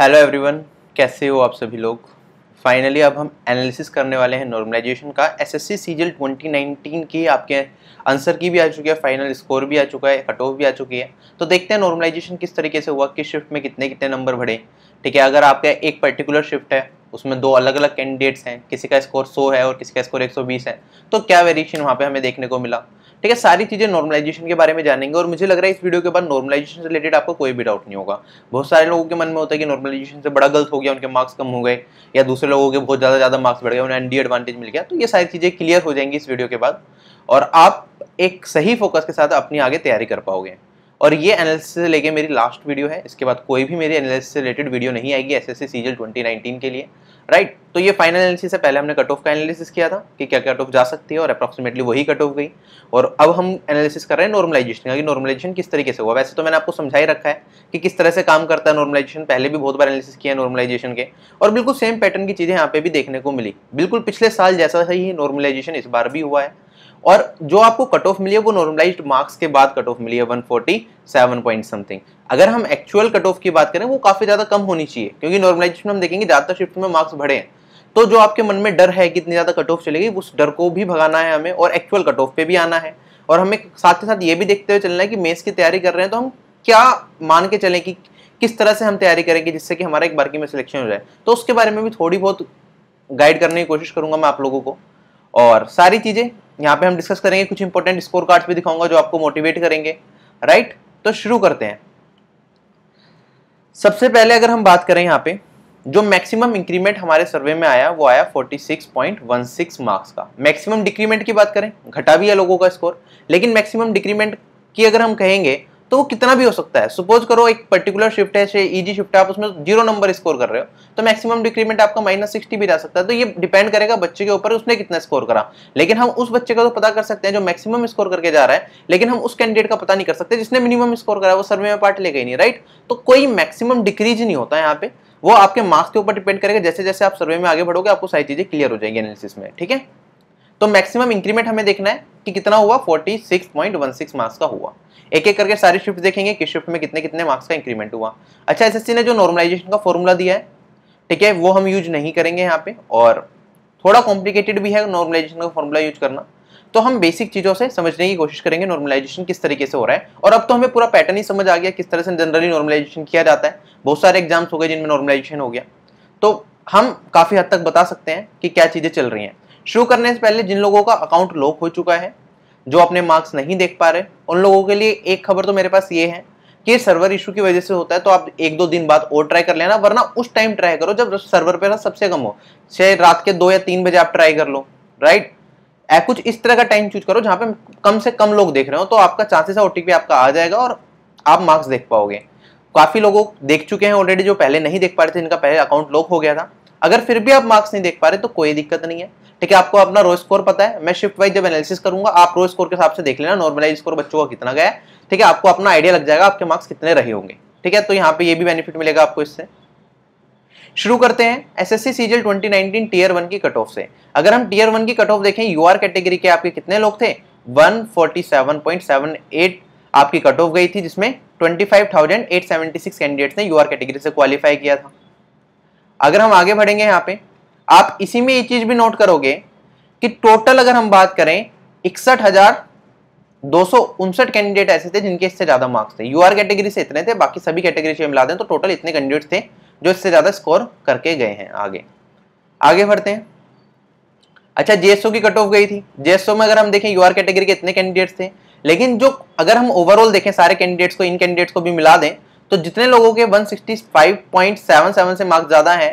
Hello everyone कैसे हो आप सभी लोग फाइनली अब हम एनालिसिस करने वाले हैं नॉर्मलाइजेशन का S S C CGL twenty nineteen की आपके आंसर की भी आ चुकी है फाइनल स्कोर भी आ चुका है कट ऑफ भी आ चुकी है तो देखते हैं नॉर्मलाइजेशन किस तरीके से हुआ किस शिफ्ट में कितने कितने नंबर बढ़े ठीक है अगर आपका एक पर्टिकुलर शिफ्ट है उसमें दो अलग अलग कैंडिडेट्स हैं किसी का स्कोर सौ है और किसी का स्कोर एक है तो क्या वेरिएशन वहाँ पर हमें देखने को मिला ठीक है सारी चीज़ें नॉर्मलाइजेशन के बारे में जानेंगे और मुझे लग रहा है इस वीडियो के बाद नॉर्मलाइजेशन से रिलेटेड आपको कोई भी डाउट नहीं होगा बहुत सारे लोगों के मन में होता है कि नॉर्मलाइजेशन से बड़ा गलत हो गया उनके मार्क्स कम हो गए या दूसरे लोगों के बहुत ज़्यादा ज़्यादा मार्क्स बढ़ गए उन्हें एनडी एडवांटेज मिल गया तो ये सारी चीज़ें क्लियर हो जाएंगी इस वीडियो के बाद और आप एक सही फोकस के साथ अपनी आगे तैयारी कर पाओगे और ये एनालिसिस से लेके मेरी लास्ट वीडियो है इसके बाद कोई भी मेरी एनालिसिस से रिलेटेड वीडियो नहीं आएगी S S C CGL twenty nineteen के लिए राइट right? तो ये फाइनल एनालिसिस से पहले हमने कट ऑफ का एनालिसिस किया था कि क्या कट ऑफ जा सकती है और अप्रॉक्सीमेटली वही कट ऑफ गई और अब हम एनालिसिस कर रहे हैं नॉर्मलाइजेशन का कि नॉर्मलाइजेशन किस तरीके से हुआ वैसे तो मैंने आपको समझा ही रखा है कि किस तरह से काम करता है नॉर्मलाइजेशन पहले भी बहुत बार एनालिसिस किया है नॉर्मलाइजेशन के और बिल्कुल सेम पैटर्न की चीज़ें यहाँ पे भी देखने को मिली बिल्कुल पिछले साल जैसा ही नॉर्मलाइजेशन इस बार भी हुआ है और जो आपको कट ऑफ मिली है वो नॉर्मलाइज मार्क्स के बाद कट ऑफ मिली है 147 पॉइंट समथिंग अगर हम एक्चुअल कट ऑफ की बात करें वो काफ़ी ज़्यादा कम होनी चाहिए क्योंकि नॉर्मलाइजेशन हम देखेंगे ज़्यादातर शिफ्ट में मार्क्स बढ़े हैं तो जो आपके मन में डर है कि इतनी ज़्यादा कट ऑफ चलेगी उस डर को भी भगाना है हमें और एक्चुअल कट ऑफ पे भी आना है और हमें साथ ही साथ ये भी देखते हुए चलना है कि मेस की तैयारी कर रहे हैं तो हम क्या मान के चलें कि किस तरह से हम तैयारी करेंगे जिससे कि हमारा एक बार में सिलेक्शन हो जाए तो उसके बारे में भी थोड़ी बहुत गाइड करने की कोशिश करूंगा मैं आप लोगों को और सारी चीज़ें यहाँ पे हम डिस्कस करेंगे कुछ इंपॉर्टेंट स्कोर कार्ड भी दिखाऊंगा जो आपको मोटिवेट करेंगे राइट तो शुरू करते हैं सबसे पहले अगर हम बात करें यहाँ पे जो मैक्सिमम इंक्रीमेंट हमारे सर्वे में आया वो आया 46.16 मार्क्स का मैक्सिमम डिक्रीमेंट की बात करें घटा भी है लोगों का स्कोर लेकिन मैक्सिमम डिक्रीमेंट की अगर हम कहेंगे तो वो कितना भी हो सकता है सपोज करो एक पर्टिकुलर शिफ्ट है ईजी शिफ्ट है आप उसमें जीरो नंबर स्कोर कर रहे हो तो मैक्सिमम डिक्रीमेंट आपका माइनस सिक्सटी भी जा सकता है तो ये डिपेंड करेगा बच्चे के ऊपर उसने कितना स्कोर करा लेकिन हम उस बच्चे का तो पता कर सकते हैं जो मैक्सिमम स्कोर करके जा रहा है लेकिन हम उस कैंडिडेट का पता नहीं कर सकते जिसने मिनिमम स्कोर करा वो सर्वे में पार्ट ले गई नहीं राइट तो कोई मैक्सिमम डिक्रीज नहीं होता है यहाँ पे वो आपके मार्क्स के ऊपर डिपेंड करेगा जैसे जैसे आप सर्वे में आगे बढ़ोगे आपको सारी चीजें क्लियर हो जाएगी एनालिसिस में ठीक है तो मैक्सिमम इंक्रीमेंट हमें देखना है कि कितना हुआ 46.16 मार्क्स का हुआ एक एक करके सारी शिफ्ट देखेंगे किस शिफ्ट में कितने कितने मार्क्स का इंक्रीमेंट हुआ अच्छा एसएससी ने जो नॉर्मलाइजेशन का फॉर्मूला दिया है ठीक है वो हम यूज नहीं करेंगे यहाँ पे और थोड़ा कॉम्प्लिकेटेड भी है नॉर्मलाइजेशन का फॉर्मूला यूज करना तो हम बेसिक चीज़ों से समझने की कोशिश करेंगे नॉर्मलाइजेशन किस तरीके से हो रहा है और अब तो हमें पूरा पैटर्न ही समझ आ गया किस तरह से जनरली नॉर्मलाइजेशन किया जाता है बहुत सारे एग्जाम्स हो गए जिनमें नॉर्मलाइजेशन हो गया तो हम काफ़ी हद तक बता सकते हैं कि क्या चीज़ें चल रही हैं शुरू करने से पहले जिन लोगों का अकाउंट लॉक हो चुका है जो अपने मार्क्स नहीं देख पा रहे उन लोगों के लिए एक खबर तो मेरे पास ये है कि सर्वर इशू की वजह से होता है तो आप एक दो दिन बाद और ट्राई कर लेना वरना उस टाइम ट्राई करो जब सर्वर पे सबसे कम हो चाहे रात के दो या तीन बजे आप ट्राई कर लो राइट ऐ कुछ इस तरह का टाइम चूज करो जहाँ पे कम से कम लोग देख रहे हो तो आपका चांसेस ओटीपी आपका आ जाएगा और आप मार्क्स देख पाओगे काफ़ी लोगों देख चुके हैं ऑलरेडी जो पहले नहीं देख पा रहे थे इनका पहले अकाउंट लॉक हो गया था अगर फिर भी आप मार्क्स नहीं देख पा रहे तो कोई दिक्कत नहीं है ठीक है आपको अपना रो स्कोर पता है मैं शिफ्ट वाइज जब एनालिसिस करूंगा आप रो स्कोर के हिसाब से देख लेना नॉर्मलाइज स्कोर बच्चों का कितना गया ठीक है आपको अपना आइडिया लग जाएगा आपके मार्क्स कितने रहे होंगे ठीक है तो यहाँ पे ये भी बेनिफिट मिलेगा आपको इससे शुरू करते हैं S S CGL twenty nineteen tier one की कट ऑफ से अगर हम टीयर वन की कट ऑफ देखें यू आर कैटेगरी के आपके कितने लोग थे one forty point seven eight आपकी कट ऑफ गई थी जिसमें twenty five thousand eight seventy six candidates ने यू आर कैटेगरी से क्वालिफाई किया था अगर हम आगे बढ़ेंगे यहाँ पे आप इसी में ये चीज भी नोट करोगे कि टोटल अगर हम बात करें इकसठ हजार दो सौ उनसठ कैंडिडेट ऐसे थे जिनके इससे ज्यादा मार्क्स थे यूआर कैटेगरी से इतने थे बाकी सभी कैटेगरी से मिला दें तो टोटल इतने कैंडिडेट थे जो इससे ज्यादा स्कोर करके गए हैं आगे आगे बढ़ते हैं अच्छा जेएसओ की कट ऑफ गई थी जेएसओ में अगर हम देखें यूआर कैटेगरी के इतने कैंडिडेट्स थे लेकिन जो अगर हम ओवरऑल देखें सारे कैंडिडेट्स को इन कैंडिडेट्स को भी मिला दें तो जितने लोगों के 165.77 से मार्क्स ज़्यादा हैं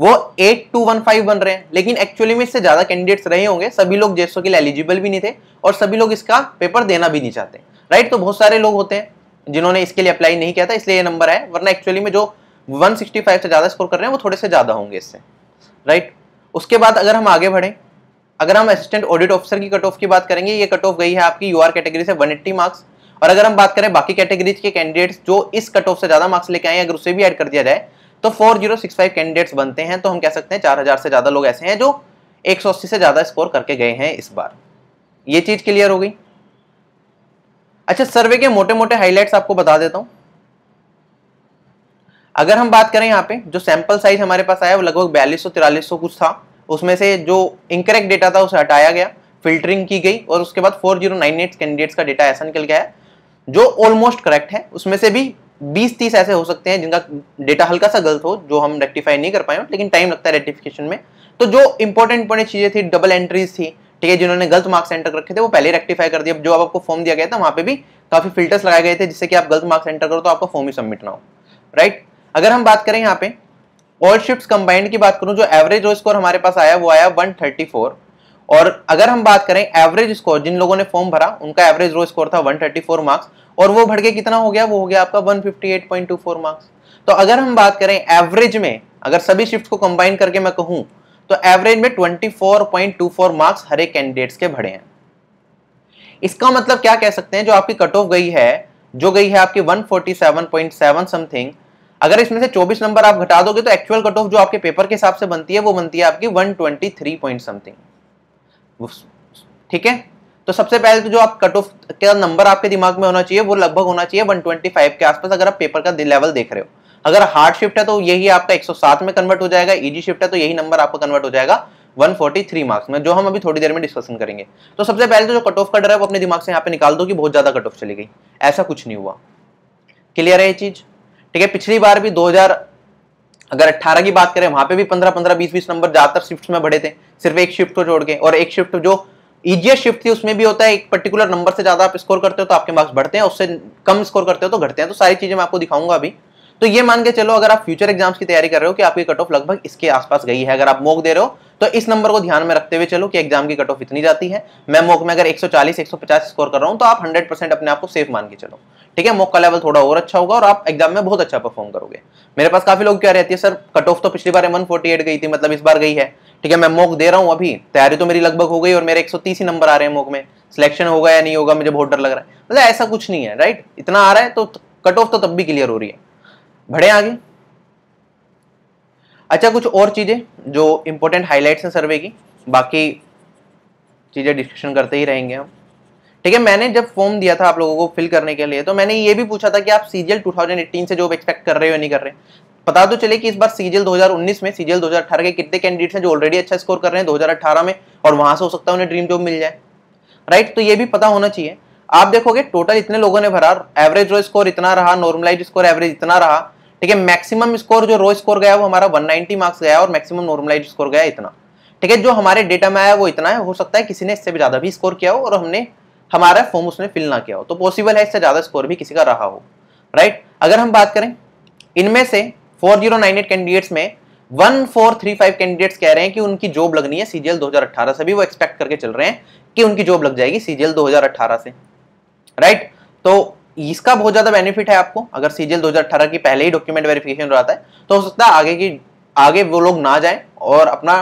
वो एट टू वन फाइव बन रहे हैं लेकिन एक्चुअली में इससे ज़्यादा कैंडिडेट्स रहे होंगे सभी लोग जेसो के लिए एलिजिबल भी नहीं थे और सभी लोग इसका पेपर देना भी नहीं चाहते राइट तो बहुत सारे लोग होते हैं जिन्होंने इसके लिए अप्लाई नहीं किया था इसलिए ये नंबर है वरना एक्चुअली में जो 165 से ज़्यादा स्कोर कर रहे हैं वो थोड़े से ज़्यादा होंगे इससे राइट उसके बाद अगर हम आगे बढ़ें अगर हम असिस्टेंट ऑडिट ऑफिसर की कट ऑफ की बात करेंगे ये कट ऑफ गई है आपकी यू कैटेगरी से वन मार्क्स और अगर हम बात करें बाकी कैटेगरीज के कैंडिडेट्स जो इस कट ऑफ से ज़्यादा मार्क्स लेके आए अगर उसे भी ऐड कर दिया जाए तो 4065 कैंडिडेट्स बनते हैं तो हम कह सकते हैं 4000 से ज़्यादा लोग ऐसे हैं जो 180 से ज़्यादा स्कोर करके गए हैं इस बार ये चीज़ क्लियर हो गई अच्छा सर्वे के मोटे मोटे हाईलाइट्स आपको बता देता हूँ अगर हम बात करें यहाँ पे जो सैंपल साइज हमारे पास आया वो लगभग बयालीस सौ तिरालीस सौ कुछ था उसमें से जो इनकरेक्ट डेटा था उसे हटाया गया फिल्टरिंग की गई और उसके बाद four zero nine eight candidates का डेटा ऐसा निकल गया है जो ऑलमोस्ट करेक्ट है उसमें से भी बीस तीस ऐसे हो सकते हैं जिनका डेटा हल्का सा गलत हो जो हम रेक्टिफाई नहीं कर पाए लेकिन टाइम लगता है रेक्टिफिकेशन में तो जो इंपॉर्टेंट इंपॉर्टेंट चीज़ें थी डबल एंट्रीज थी ठीक है जिन्होंने गलत मार्क्स एंटर रखे थे वो पहले रेक्टिफाई कर दिया जो आपको फॉर्म दिया गया था वहां पे भी काफ़ी फिल्टर्स लगाए गए थे जिससे कि आप गलत मार्क्स एंटर करो तो आपको फॉर्म ही सबमिट ना हो राइट अगर हम बात करें यहाँ पे ऑल शिफ्ट कंबाइंड की बात करूँ जो एवरेज रो स्कोर हमारे पास आया वो आया वन और अगर हम बात करें एवरेज स्कोर जिन लोगों ने फॉर्म भरा उनका एवरेज रो स्कोर था 134 मार्क्स और वो भर के कितना हो गया वो हो गया आपका 158.24 मार्क्स तो अगर हम बात करें एवरेज में अगर सभी शिफ्ट को कंबाइन करके मैं कहूं तो एवरेज में 24.24 मार्क्स हर एक कैंडिडेट्स के भरे हैं इसका मतलब क्या कह सकते हैं जो आपकी कट ऑफ गई है जो गई है आपकी वन समथिंग अगर इसमें से 24 नंबर आप घटा दोगे तो एक्चुअल कट ऑफ जो आपके पेपर के हिसाब से बनती है वो बनती है आपकी 123 पॉइंट समथिंग ठीक है तो सबसे पहले तो जो आप कट ऑफ का नंबर आपके दिमाग में होना चाहिए वो लगभग होना चाहिए 125 के आसपास अगर आप पेपर का लेवल देख रहे हो अगर हार्ड शिफ्ट है तो यही आपका 107 में कन्वर्ट हो जाएगा इजी शिफ्ट है तो यही नंबर आपका कन्वर्ट हो जाएगा 143 मार्क्स में जो हम अभी थोड़ी देर में डिस्कशन करेंगे तो सबसे पहले तो जो कट ऑफ का डर है वो अपने दिमाग से यहाँ पे निकाल दो कि बहुत ज्यादा कट ऑफ चली गई ऐसा कुछ नहीं हुआ क्लियर है ये चीज ठीक है पिछली बार भी 2000 अगर 18 की बात करें वहां पे भी 15 15 20 20 नंबर ज्यादातर शिफ्ट में बढ़े थे सिर्फ एक शिफ्ट को जोड़ के और एक शिफ्ट जो ईजिएस्ट शिफ्ट थी उसमें भी होता है एक पर्टिकुलर नंबर से ज्यादा आप स्कोर करते हो तो आपके मार्क्स बढ़ते हैं उससे कम स्कोर करते हो तो घटते हैं तो सारी चीजें मैं आपको दिखाऊंगा अभी तो ये मान के चलो अगर आप फ्यूचर एग्जाम्स की तैयारी कर रहे हो कि आपकी कट ऑफ लगभग इसके आसपास गई है अगर आप मोक दे रहे हो तो इस नंबर को ध्यान में रखते हुए चलो कि एग्जाम की कट ऑफ इतनी जाती है मैं मोक में अगर 140 150 स्कोर कर रहा हूं तो आप 100 परसेंट अपने आप को सेफ मान के चलो ठीक है मोक का लेवल थोड़ा और अच्छा होगा और आप एग्जाम में बहुत अच्छा परफॉर्म करोगे मेरे पास काफी लोग क्या रहती है सर कट ऑफ तो पिछली बार वन गई थी मतलब इस बार गई है ठीक है मैं मोक दे रहा हूँ अभी तैयारी तो मेरी लगभग हो गई और मेरे 130 ही नंबर आ रहे हैं मोक में सिलेक्शन होगा या नहीं होगा मुझे बहुत डर लग रहा है मतलब ऐसा कुछ नहीं है राइट इतना आ रहा है तो कट ऑफ तो तब भी क्लियर हो रही है बढ़े आगे अच्छा कुछ और चीज़ें जो इंपॉर्टेंट हाईलाइट्स हैं सर्वे की बाकी चीज़ें डिस्कशन करते ही रहेंगे हम ठीक है मैंने जब फॉर्म दिया था आप लोगों को फिल करने के लिए तो मैंने ये भी पूछा था कि आप सीजीएल 2018 से जो एक्सपेक्ट कर रहे हो नहीं कर रहे बता दो तो चले कि इस बार सीजल 2019 में सीजल 2018 के कितने कैंडिडेट्स हैं जो ऑलरेडी अच्छा स्कोर कर रहे हैं 2018 में और वहां से हो सकता है उन्हें ड्रीम जॉब मिल जाए राइट तो ये भी पता होना चाहिए आप देखोगे टोटल इतने लोगों ने भरा एवरेज रो स्कोर इतना रहा नॉर्मलाइज स्कोर एवरेज इतना रहा ठीक है मैक्सिमम स्कोर जो रो स्कोर गया वो हमारा वन मार्क्स गया और मैक्सिमम नॉर्मलाइज स्कोर गया इतना ठीक है जो हमारे डेटा में आया वो इतना है हो सकता है किसी ने इससे भी ज़्यादा भी स्कोर किया हो और हमने हमारा फॉर्म उसने फिल ना किया हो तो पॉसिबल है इससे ज़्यादा स्कोर भी किसी का रहा हो राइट अगर हम बात करें इनमें से 4098 कैंडिडेट्स में 1435 कैंडिडेट्स कह रहे हैं कि उनकी जॉब लगनी है सीजीएल 2018 से भी वो एक्सपेक्ट करके चल रहे हैं कि उनकी जॉब लग जाएगी सीजीएल 2018 से राइट तो इसका बहुत ज़्यादा बेनिफिट है आपको अगर सीजीएल 2018 की पहले ही डॉक्यूमेंट वेरिफिकेशन हो जाता है तो हो सकता है आगे की आगे वो लोग ना जाए और अपना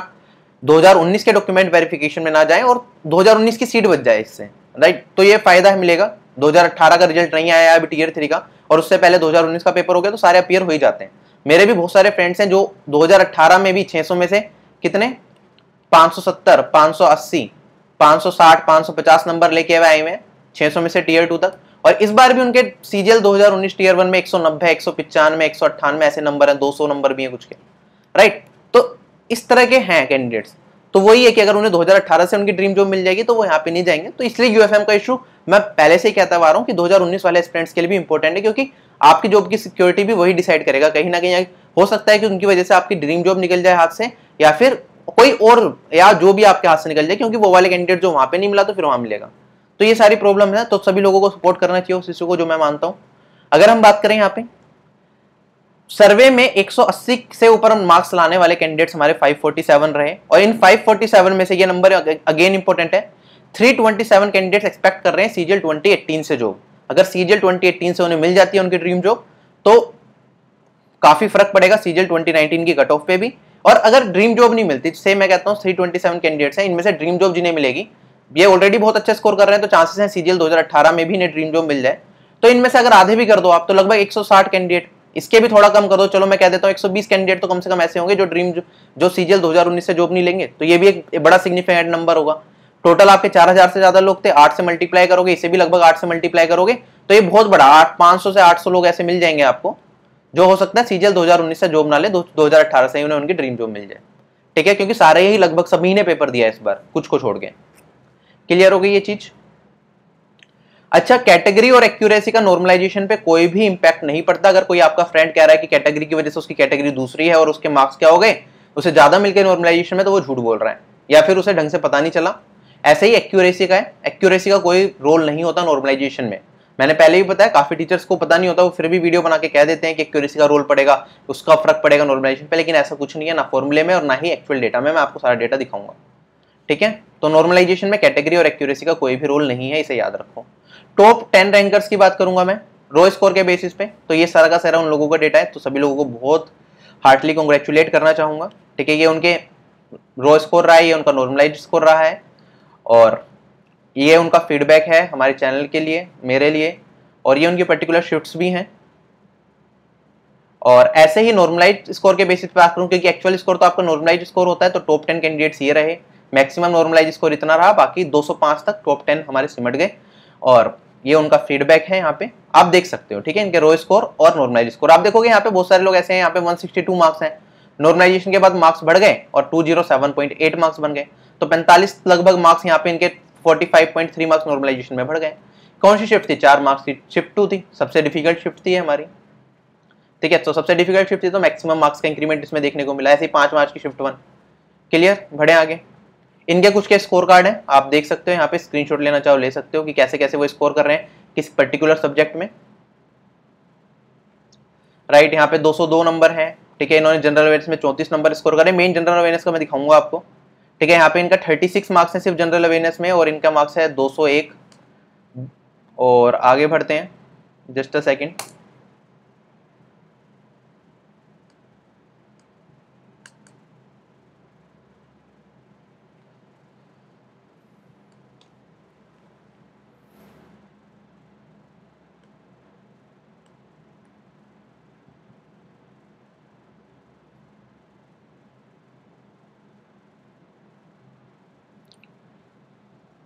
2019 के डॉक्यूमेंट वेरिफिकेशन में ना जाए और 2019 की सीट बच जाए इससे राइट तो ये फायदा मिलेगा 2018 का रिजल्ट नहीं आया अभी टीयर थ्री का और उससे पहले 2019 का पेपर हो गया तो सारे अपियर हो ही जाते हैं मेरे भी बहुत सारे फ्रेंड्स हैं जो 2018 में भी 600 में से कितने 570, 580, 560, 550 नंबर लेके आए हैं 600 में से टीयर टू तक और इस बार भी उनके सीजीएल 2019 टीयर वन में नब्बे एक सौ पिचानवे एक ऐसे नंबर हैं 200 नंबर भी हैं कुछ के राइट तो इस तरह के हैं कैंडिडेट्स तो वही है कि अगर उन्हें 2018 से उनकी ड्रीम जॉब मिल जाएगी तो वो यहाँ पे नहीं जाएंगे तो इसलिए यूएफएम का इशू मैं पहले से ही कहता हुआ रहा हूँ कि 2019 वाले स्टूडेंट्स के लिए भी इंपॉर्टेंट है क्योंकि आपकी जॉब की सिक्योरिटी भी वही डिसाइड करेगा कहीं ना कहीं हो सकता है कि उनकी वजह से आपकी ड्रीम जॉब निकल जाए हाथ से या फिर कोई और या जो भी आपके हाथ से निकल जाए क्योंकि वो वाले कैंडिडेट जो वहाँ पे नहीं मिला तो फिर वहाँ मिलेगा तो ये सारी प्रॉब्लम है तो सभी लोगों को सपोर्ट करना चाहिए उस इशू को जो मैं मानता हूँ अगर हम बात करें यहाँ पे सर्वे में 180 से ऊपर मार्क्स लाने वाले कैंडिडेट्स हमारे 547 रहे और इन 547 में से ये नंबर अगेन इंपॉर्टेंट है 327 कैंडिडेट्स एक्सपेक्ट कर रहे हैं सीजीएल 2018 से जॉब अगर सीजीएल 2018 से उन्हें मिल जाती है उनकी ड्रीम जॉब तो काफी फर्क पड़ेगा सीजीएल 2019 की कट ऑफ पे भी और अगर ड्रीम जॉब नहीं मिलती से मैं कहता हूँ थ्री ट्वेंटी सेवन कैंडिडेट्स हैं इनमें से ड्रीम जॉब जिन्हें मिलेगी ये ऑलरेडी बहुत अच्छा स्कोर कर रहे हैं तो चांसेस हैं सीजीएल 2018 में भी इन्हें ड्रीम जॉब मिल जाए तो इनमें से अगर आधे भी कर दो आप तो लगभग साठ कैंडिडेट इसके भी थोड़ा कम कर दो चलो मैं कह देता हूँ 120 कैंडिडेट तो कम से कम ऐसे होंगे जो ड्रीम जो सीजीएल 2019 से जॉब नहीं लेंगे तो ये भी एक बड़ा सिग्निफिकेंट नंबर होगा टोटल आपके चार हजार से ज्यादा लोग थे आठ से मल्टीप्लाई करोगे इसे भी लगभग आठ से मल्टीप्लाई करोगे तो ये बहुत बड़ा आठ पांच सौ से आठ सौ लोग ऐसे मिल जाएंगे आपको जो हो सकता है सीजल 2019 से जॉब ना ले दो हजार अठारह से उन्हें उनकी ड्रीम जॉब मिल जाए ठीक है क्योंकि सारे ही लगभग सभी ने पेपर दिया इस बार कुछ को छोड़ के क्लियर हो गई ये चीज अच्छा कैटेगरी और एक्यूरेसी का नॉर्मलाइजेशन पे कोई भी इंपैक्ट नहीं पड़ता अगर कोई आपका फ्रेंड कह रहा है कि कैटेगरी की वजह से उसकी कैटेगरी दूसरी है और उसके मार्क्स क्या हो गए उसे ज्यादा मिलकर नॉर्मलाइजेशन में तो वो झूठ बोल रहा है या फिर उसे ढंग से पता नहीं चला ऐसे ही एक्यूरेसी का है एक्यूरेसी का कोई रोल नहीं होता नॉर्मलाइजेशन में मैंने पहले भी बताया काफ़ी टीचर्स को पता नहीं होता वो फिर भी वीडियो बना के कह देते हैं कि एक्यूरेसी का रोल पड़ेगा उसका फर्क पड़ेगा नॉर्मलाइजेशन पे लेकिन ऐसा कुछ नहीं है ना फॉर्मुले में और ना ही एक्चुअल डेटा में मैं आपको सारा डेटा दिखाऊंगा ठीक है तो नॉर्मलाइजेशन में कैटेगरी और एक्यूरेसी का कोई भी रोल नहीं है इसे याद रखो टॉप टेन रैंकर्स की बात करूंगा मैं रो स्कोर के बेसिस पे तो ये सारा का सारा उन लोगों का डेटा है तो सभी लोगों को बहुत हार्टली कॉन्ग्रेचुलेट करना चाहूँगा ठीक है ये उनके रो स्कोर रहा है ये उनका नॉर्मलाइज स्कोर रहा है और ये उनका फीडबैक है हमारे चैनल के लिए मेरे लिए और ये उनकी पर्टिकुलर शिफ्ट्स भी हैं और ऐसे ही नॉर्मलाइज स्कोर के बेसिस पे बात करूँ क्योंकि एक्चुअल स्कोर तो आपका नॉर्मलाइज स्कोर होता है तो टॉप टेन कैंडिडेट्स ये रहे मैक्सिमम नॉर्मलाइज स्कोर इतना रहा बाकी 205 तक टॉप टेन हमारे सिमट गए और ये उनका फीडबैक है यहाँ पे आप देख सकते हो ठीक है इनके रो स्कोर और नॉर्मलाइज स्कोर आप देखोगे यहाँ पे बहुत सारे लोग ऐसे हैं यहाँ पे 162 मार्क्स हैं नॉर्मलाइजेशन के बाद मार्क्स बढ़ गए और 207.8 मार्क्स बन गए तो 45 लगभग मार्क्स यहाँ पे इनके 45.3 मार्क्स नॉर्मलाइजेशन में बढ़ गए कौन सी शिफ्ट थी चार मार्क्स की शिफ्ट टू थी सबसे डिफिकल्ट शिफ्ट थी हमारी ठीक है तो सबसे डिफिकल्ट शिफ्ट थी तो मैक्सिमम मार्क्स का इंक्रीमेंट इसमें देखने को मिला ऐसे ही पाँच मार्क्स की शिफ्ट वन क्लियर बढ़े आगे इनके कुछ के स्कोर कार्ड हैं आप देख सकते हो यहाँ पे स्क्रीनशॉट लेना चाहो ले सकते हो कि कैसे कैसे वो स्कोर कर रहे हैं किस पर्टिकुलर सब्जेक्ट में राइट right, यहाँ पे 202 नंबर हैं ठीक है इन्होंने जनरल अवेयरनेस में चौंतीस नंबर स्कोर करें मेन जनरल अवेयरनेस का मैं दिखाऊंगा आपको ठीक है यहाँ पे इनका 36 मार्क्स है सिर्फ जनरल अवेयरनेस में और इनका मार्क्स है 201 और आगे बढ़ते हैं जस्ट अ सेकंड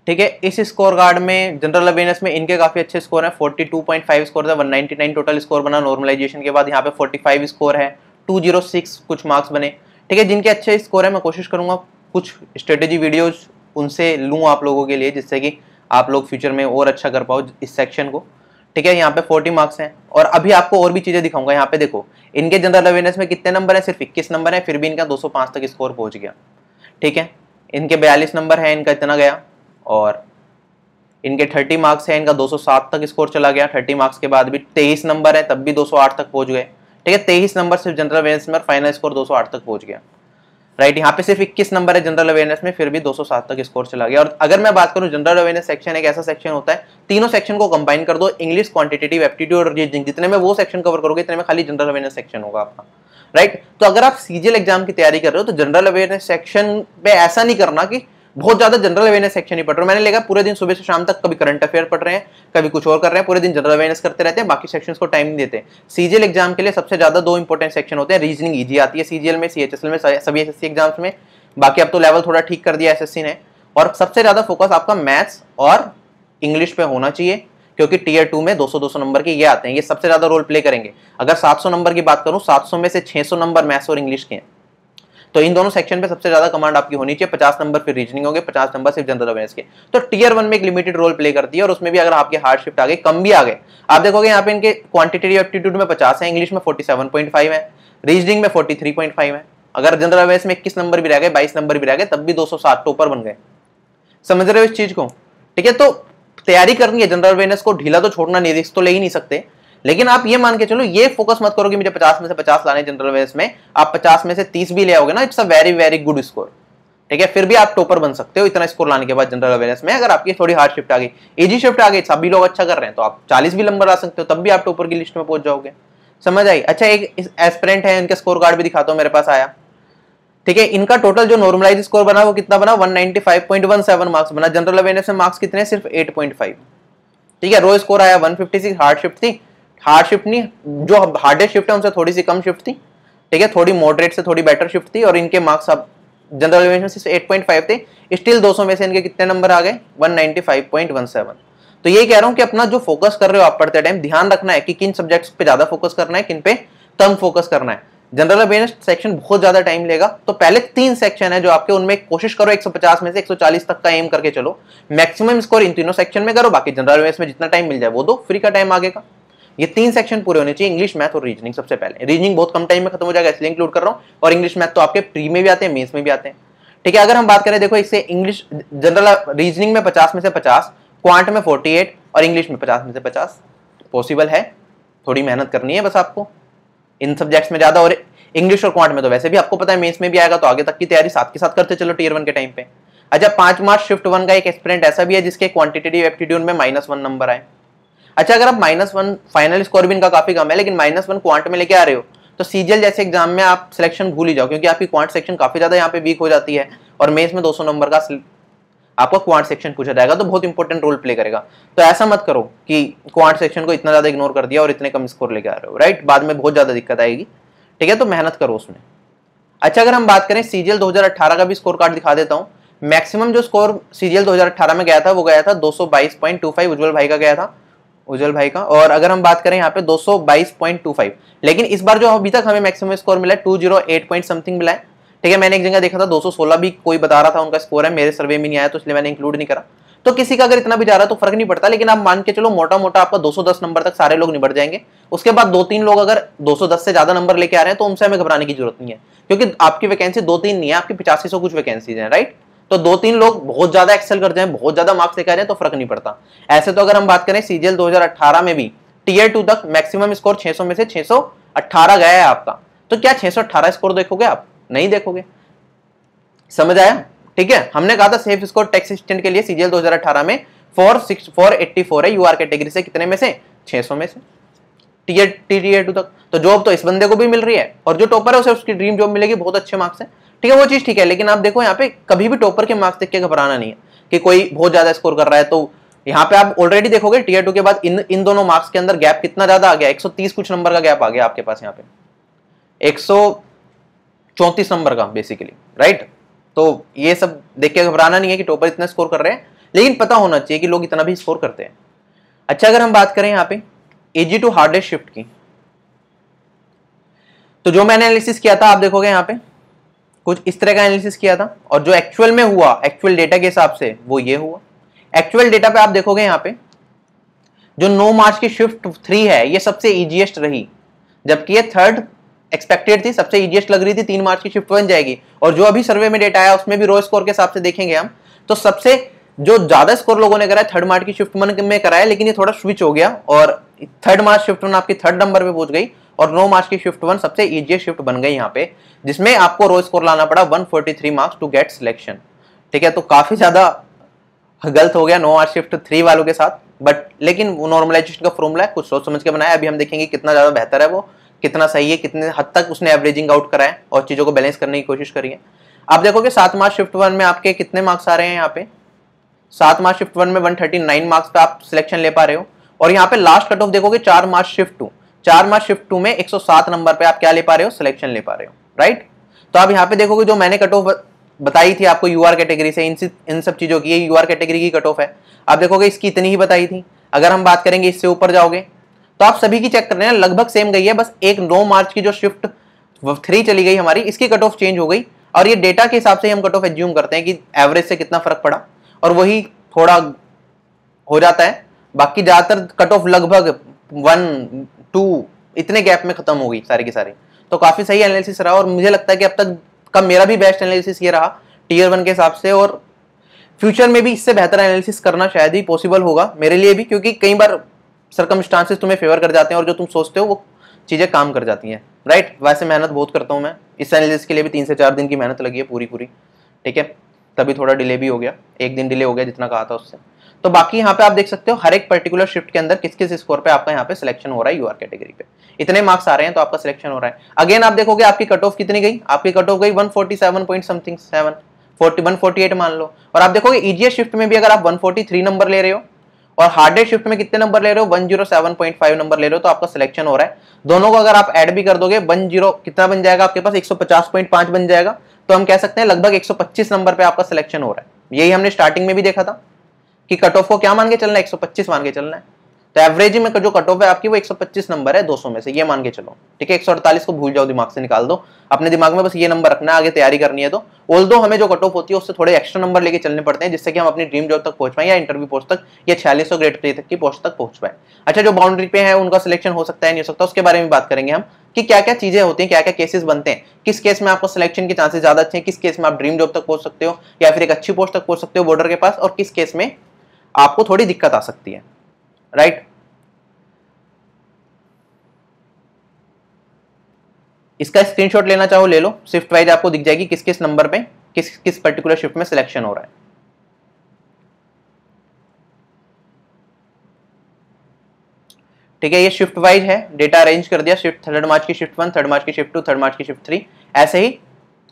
ठीक है इस स्कोर गार्ड में जनरल अवेयरनेस में इनके काफी अच्छे स्कोर है 42.5 स्कोर था 199 टोटल स्कोर बना नॉर्मलाइजेशन के बाद यहाँ पे 45 स्कोर है 206 कुछ मार्क्स बने ठीक है जिनके अच्छे स्कोर है मैं कोशिश करूंगा कुछ स्ट्रेटेजी वीडियोज उनसे लूँ आप लोगों के लिए जिससे कि आप लोग फ्यूचर में और अच्छा कर पाओ इस सेक्शन को ठीक है यहाँ पे 40 मार्क्स हैं और अभी आपको और भी चीज़ें दिखाऊंगा यहाँ पे देखो इनके जनरल अवेयरनेस में कितने नंबर हैं सिर्फ इक्कीस नंबर है फिर भी इनका 205 तक स्कोर पहुंच गया ठीक है इनके बयालीस नंबर है इनका इतना गया और इनके 30 मार्क्स हैं इनका 207 तक स्कोर चला गया 30 मार्क्स के बाद भी 23 नंबर है तब भी 208 तक पहुंच गए ठीक है 23 नंबर सिर्फ जनरल अवेयरनेस में फाइनल स्कोर 208 तक पहुंच गया राइट यहाँ पे सिर्फ 21 नंबर है जनरल अवेयरनेस में फिर भी 207 तक स्कोर चला गया और अगर मैं बात करूँ जनरल अवेयरनेस सेक्शन एक ऐसा सेक्शन होता है तीनों सेक्शन को कंबाइन कर दो इंग्लिश क्वांटिटेटिव एप्टीट्यूड और रीजनिंग जितने में वो सेक्शन कवर करोगे इतने में खाली जनरल अवेयरनेस सेक्शन होगा आपका राइट तो अगर आप सीजीएल एग्जाम की तैयारी कर रहे हो तो जनरल अवेयरनेस सेक्शन पे ऐसा नहीं करना कि बहुत ज्यादा जनरल अवेयरनेस सेक्शन ही पढ़ रहा हूँ मैंने लगा पूरे दिन सुबह से शाम तक कभी करंट अफेयर पढ़ रहे हैं कभी कुछ और कर रहे हैं पूरे दिन जनरल अवेयरनेस करते रहते हैं बाकी सेक्शन को टाइम नहीं देते सीजीएल एग्जाम के लिए सबसे ज्यादा दो इंपॉर्टेंट सेक्शन होते हैं रीजनिंग ईजी आती है सीजीएल में सी में सभी एस एग्जाम्स में बाकी अब तो लेवल थोड़ा ठीक कर दिया एस ने और सबसे ज्यादा फोकस आपका मैथ्स और इंग्लिश पे होना चाहिए क्योंकि टीयर टू में 200 200 नंबर के ये आते हैं ये सबसे ज्यादा रोल प्ले करेंगे अगर 700 नंबर की बात करूं 700 में से 600 नंबर मैथ्स और इंग्लिश के हैं तो इन दोनों सेक्शन पे सबसे ज्यादा कमांड आपकी होनी चाहिए पचास नंबर फिर रीजनिंग होंगे पचास नंबर सिर्फ जनरल अवेयरनेस के तो टीयर वन में एक लिमिटेड रोल प्ले करती है और उसमें भी अगर आपके हार्ड शिफ्ट आगे कम भी आ गए आप देखोगे यहाँ पे इनके क्वांटिटेटिव एप्टीट्यूड में पचास है इंग्लिश में फोर्टी सेवन पॉइंट फाइव है रीजनिंग में फोर्टी थ्री पॉइंट फाइव है अगर जनरल अवेयरनेस में इक्कीस नंबर भी रह गए बाईस नंबर भी रह गए तब भी दो सौ सात ऊपर बन गए समझ रहे हो इस चीज को ठीक है तो तैयारी करनी है जनरल अवेयरनेस को ढीला तो छोड़ना नहीं रिस्क तो ले ही नहीं सकते लेकिन आप ये मान के चलो ये फोकस मत करो कि मुझे पचास में से पचास लाने जनरल अवेयर्स में आप 50 में से तीस भी ले आओगे ना it's a very very good score ठीक है फिर भी आप टॉपर बन सकते हो इतना स्कोर लाने के बाद जनरल अवेयरनेस में अगर आपकी थोड़ी हार्ड शिफ्ट आ गई इजी शिफ्ट आ गई सभी लोग अच्छा कर रहे हैं तो आप चालीस भी नंबर ला सकते हो तब भी आप टॉपर की लिस्ट में पहुंच जाओगे समझ आई अच्छा एक एस्परेंट है इनका स्कोर कार्ड भी दिखाता हूँ मेरे पास आया ठीक है इनका टोटल जो नॉर्मलाइज स्कोर बना वो कितना बना 195.17 मार्क्स बना जनरल अवेयरनेस में मार्क्स कितने सिर्फ 8.5 ठीक है रो स्कोर आया 156 हार्ड शिफ्ट थी हार्ड शिफ्ट नहीं जो हार्डेस्ट शिफ्ट है उनसे थोड़ी सी कम शिफ्ट थी ठीक है थोड़ी मॉडरेट से थोड़ी बेटर शिफ्ट थी और इनके मार्क्स अब जनरल एट पॉइंट फाइव थे स्टिल 200 में से इनके कितने नंबर आ गए वन तो ये कह रहा हूँ कि अपना जो फोकस कर रहे हो आप पढ़ते टाइम ध्यान रखना है कि किन सब्जेक्ट्स पे ज़्यादा फोकस करना है किन पे कम फोकस करना है जनरल अवेयरनेस सेक्शन बहुत ज़्यादा टाइम लेगा तो पहले तीन सेक्शन है जो आपके उनमें कोशिश करो 150 में से 140 तक का एम करके चलो मैक्सिमम स्कोर इन तीनों सेक्शन में करो बाकी जनरल अवेयरनेस में जितना टाइम मिल जाए वो दो फ्री का टाइम आगेगा ये तीन सेक्शन पूरे होने चाहिए इंग्लिश मैथ और रीजनिंग सबसे पहले रीजनिंग बहुत कम टाइम में खत्म हो जाएगा इसलिए इंक्लूड कर रहा हूँ और इंग्लिश मैथ तो आपके प्री में भी आते हैं मेन्स में भी आते हैं ठीक है अगर हम बात करें देखो इससे इंग्लिश जनरल रीजनिंग में पचास में से पचास क्वांट में फोर्टी एट और इंग्लिश में पचास में से पचास पॉसिबल है थोड़ी मेहनत करनी है बस आपको इन सब्जेक्ट्स में ज़्यादा और इंग्लिश और क्वांट में तो वैसे भी आपको पता है मेंस में भी आएगा तो आगे तक की तैयारी साथ के साथ करते चलो टीयर वन के टाइम पे अच्छा पांच मार्च शिफ्ट वन का एक एक्सपेरेंट ऐसा भी है जिसके क्वांटिटेटिव एप्टीट्यूड में माइनस वन नंबर आए अच्छा अगर आप माइनस वन फाइनल स्कोर भी इनका काफी कम है लेकिन माइनस वन क्वांट में लेके आ रहे हो तो सीजीएल जैसे एग्जाम में आप सिलेक्शन भूल ही जाओ क्योंकि आपकी क्वांट सेक्शन काफी ज्यादा यहाँ पे वीक हो जाती है और मेन्स में सौ नंबर का आपका क्वांट सेक्शन पूछा जाएगा तो बहुत इंपॉर्टेंट रोल प्ले करेगा तो ऐसा मत करो कि क्वांट सेक्शन को इतना ज्यादा इग्नोर कर दिया और इतने कम स्कोर लेके आ रहे हो राइट बाद में बहुत ज्यादा दिक्कत आएगी ठीक है तो मेहनत करो उसमें अच्छा अगर हम बात करें सीजीएल 2018 का भी स्कोर कार्ड दिखा देता हूँ मैक्सिमम जो स्कोर सीजीएल 2018 में गया था वो गया था 222.25 उज्जवल भाई का गया था उज्जवल भाई का और अगर हम बात करें यहाँ पे 222.25 लेकिन इस बार जो अभी तक हमें मैक्सिमम स्कोर मिला है 208 पॉइंट समथिंग मिला है ठीक है मैंने एक जगह देखा था 216 भी कोई बता रहा था उनका स्कोर है मेरे सर्वे में नहीं आया तो इसलिए मैंने इंक्लूड नहीं करा तो किसी का अगर इतना भी जा रहा है तो फर्क नहीं पड़ता लेकिन आप मान के चलो मोटा मोटा आपका 210 नंबर तक सारे लोग निपट जाएंगे उसके बाद दो तीन लोग अगर 210 से ज्यादा नंबर लेके आ रहे हैं तो उनसे हमें घबराने की जरूरत नहीं है क्योंकि आपकी वैकेंसी दो तीन नहीं है आपकी पचासी सौ कुछ वैकेंसीज हैं राइट तो दो तीन लोग बहुत ज्यादा एक्सेल कर जाए बहुत ज्यादा मार्क्स लेकर हैं तो फर्क नहीं पड़ता ऐसे तो अगर हम बात करें सीजीएल 2018 में भी टीयर टू तक मैक्सिमम स्कोर 600 में से 618 गया है आपका तो क्या 618 स्कोर देखोगे आप नहीं देखोगे समझ आया ठीक है हमने कहा था सेफ स्कोर टैक्स असिस्टेंट के लिए सीजीएल दो में four six four eighty four है यू आर कैटेगरी से कितने में से छह सौ में से टीयर टीयर टू तक तो जॉब तो इस बंदे को भी मिल रही है और जो टॉपर है उसे उसकी ड्रीम जॉब मिलेगी बहुत अच्छे मार्क्स है ठीक है वो चीज़ ठीक है लेकिन आप देखो यहाँ पे कभी भी टॉपर के मार्क्स देख के घबराना नहीं है कि कोई बहुत ज़्यादा स्कोर कर रहा है तो यहाँ पे आप ऑलरेडी देखोगे टीयर टू के बाद इन इन दोनों मार्क्स के अंदर गैप कितना ज़्यादा आ गया 130 कुछ नंबर का गैप आ गया आपके पास यहाँ पे एक नंबर का बेसिकली राइट तो ये सब देख के घबराना नहीं है कि टॉपर इतना स्कोर कर रहे हैं लेकिन पता होना चाहिए कि लोग इतना भी स्कोर करते हैं अच्छा अगर हम बात करें यहाँ पे एजी टू हार्डेस्ट शिफ्ट की तो जो मैंने एनालिसिस किया था आप देखोगे यहाँ पे कुछ इस तरह का एनालिसिस किया था और जो एक्चुअल में हुआ एक्चुअल डेटा के हिसाब से वो ये हुआ एक्चुअल डेटा पे आप देखोगे यहाँ पे जो 9 मार्च की शिफ्ट थ्री है ये सबसे ईजीएस्ट रही जबकि ये थर्ड एक्सपेक्टेड थी सबसे ईजीएस्ट लग रही थी तीन मार्च की शिफ्ट बन जाएगी और जो अभी सर्वे में डेटा आया उसमें भी रो स्कोर के हिसाब से देखेंगे हम तो सबसे जो ज्यादा स्कोर लोगों ने कराया थर्ड मार्च की शिफ्ट में कराया लेकिन ये थोड़ा स्विच हो गया और थर्ड मार्च शिफ्ट आपकी थर्ड नंबर पर पहुंच गई और 9 मार्क्स की शिफ्ट वन सबसे ईजी शिफ्ट बन गई यहाँ पे जिसमें आपको रोज स्कोर लाना पड़ा 143 मार्क्स टू गेट सिलेक्शन ठीक है तो काफ़ी ज़्यादा गलत हो गया नो आर शिफ्ट थ्री वालों के साथ बट लेकिन वो नॉर्मलाइजेशन का फॉर्मूला है कुछ सोच समझ के बनाया अभी हम देखेंगे कितना ज़्यादा बेहतर है वो कितना सही है कितने हद तक उसने एवरेजिंग आउट करा है और चीज़ों को बैलेंस करने की कोशिश करी है आप देखोगे सात मार्च शिफ्ट वन में आपके कितने मार्क्स आ रहे हैं यहाँ पे सात मार्च शिफ्ट वन में 139 मार्क्स पे आप सिलेक्शन ले पा रहे हो और यहाँ पे लास्ट कट ऑफ देखोगे चार मार्च शिफ्ट टू चार मार्च शिफ्ट टू में 107 नंबर पे आप क्या ले पा रहे हो सिलेक्शन ले पा रहे हो राइट तो आप यहाँ पे देखोगे जो मैंने कट ऑफ बताई थी आपको यू कैटेगरी से इन इन सब चीज़ों की ये यू कैटेगरी की कट ऑफ है आप देखोगे इसकी इतनी ही बताई थी अगर हम बात करेंगे इससे ऊपर जाओगे तो आप सभी की चेक कर रहे हैं लगभग सेम गई है बस एक नौ मार्च की जो शिफ्ट थ्री चली गई हमारी इसकी कट ऑफ चेंज हो गई और ये डेटा के हिसाब से हम कट ऑफ एज्यूम करते हैं कि एवरेज से कितना फर्क पड़ा और वही थोड़ा हो जाता है बाकी ज़्यादातर कट ऑफ लगभग वन टू इतने गैप में खत्म हो गई सारे के सारे तो काफ़ी सही एनालिसिस रहा और मुझे लगता है कि अब तक का मेरा भी बेस्ट एनालिसिस ये रहा टीयर वन के हिसाब से और फ्यूचर में भी इससे बेहतर एनालिसिस करना शायद ही पॉसिबल होगा मेरे लिए भी क्योंकि कई बार सरकम तुम्हें फेवर कर जाते हैं और जो तुम सोचते हो वो चीज़ें काम कर जाती हैं राइट वैसे मेहनत बहुत करता हूँ मैं इस एनालिसिस के लिए भी तीन से चार दिन की मेहनत लगी है पूरी पूरी ठीक है तभी थोड़ा डिले भी हो गया एक दिन डिले हो गया जितना कहा था उससे तो बाकी यहाँ पे आप देख सकते हो हर एक पर्टिकुलर शिफ्ट के अंदर किस किस स्कोर पे आपका यहाँ पे सिलेक्शन हो रहा है यूआर कैटेगरी पे इतने मार्क्स आ रहे हैं तो आपका सिलेक्शन हो रहा है अगेन आप देखोगे आपकी कट ऑफ कितनी गई आपकी कट ऑफ गई 147 point something seven forty one forty eight मान लो और आप देखोगे ईजीए शिफ्ट में भी अगर आप वन फोर्टी थ्री नंबर ले रहे हो और हार्डेस्ट शिफ्ट में कितने नंबर ले रहे हो one zero seven point five number ले रहे हो तो आपका सिलेक्शन हो रहा है दोनों को अगर आप ऐड भी कर दोगे वन जीरो oh, कितना बन जाएगा आपके पास एक सौ पचास पॉइंट पांच बन जाएगा तो हम कह सकते हैं लगभग एक सौ पच्चीस नंबर पे आपका सिलेक्शन हो रहा है यही हमने स्टार्टिंग में भी देखा था कि कट ऑफ को क्या मान के चलना है एक मान के चलना है तो एवरेज में जो कट ऑफ है आपकी वो 125 नंबर है 200 में से ये मान के चलो ठीक है एक को भूल जाओ दिमाग से निकाल दो अपने दिमाग में बस ये नंबर रखना है आगे तैयारी करनी है तो ओल दो हमें जो कट ऑफ होती है उससे थोड़े एक्स्ट्रा नंबर लेके चलने पड़ते हैं जिससे कि हम अपनी ड्रीम जॉब तक पहुंच पाए या इंटरव्यू पोस्ट तक या छियालीस सौ ग्रेड प्ले तक की पोस्ट तक पहुंच पाए अच्छा जो बाउंड्री पे है उनका सिलेक्शन हो सकता है नहीं हो सकता उसके बारे में बात करेंगे हम कि क्या क्या चीजें होती हैं क्या क्या केसेस बनते हैं किस केस में आपको सिलेक्शन के चांसेस ज्यादा अच्छे हैं किस केस में आप ड्रीम जॉब तक पहुंच सकते हो या फिर एक अच्छी पोस्ट तक पहुंच सकते हो बॉर्डर के पास और किस केस में आपको थोड़ी दिक्कत आ सकती है राइट इसका स्क्रीनशॉट लेना चाहो ले लो शिफ्ट वाइज आपको दिख जाएगी किस किस नंबर पे किस किस पर्टिकुलर शिफ्ट में सिलेक्शन हो रहा है ठीक है ये शिफ्ट वाइज है डेटा अरेंज कर दिया शिफ्ट थर्ड मार्च की शिफ्ट वन थर्ड मार्च की शिफ्ट टू थर्ड मार्च की शिफ्ट थ्री ऐसे ही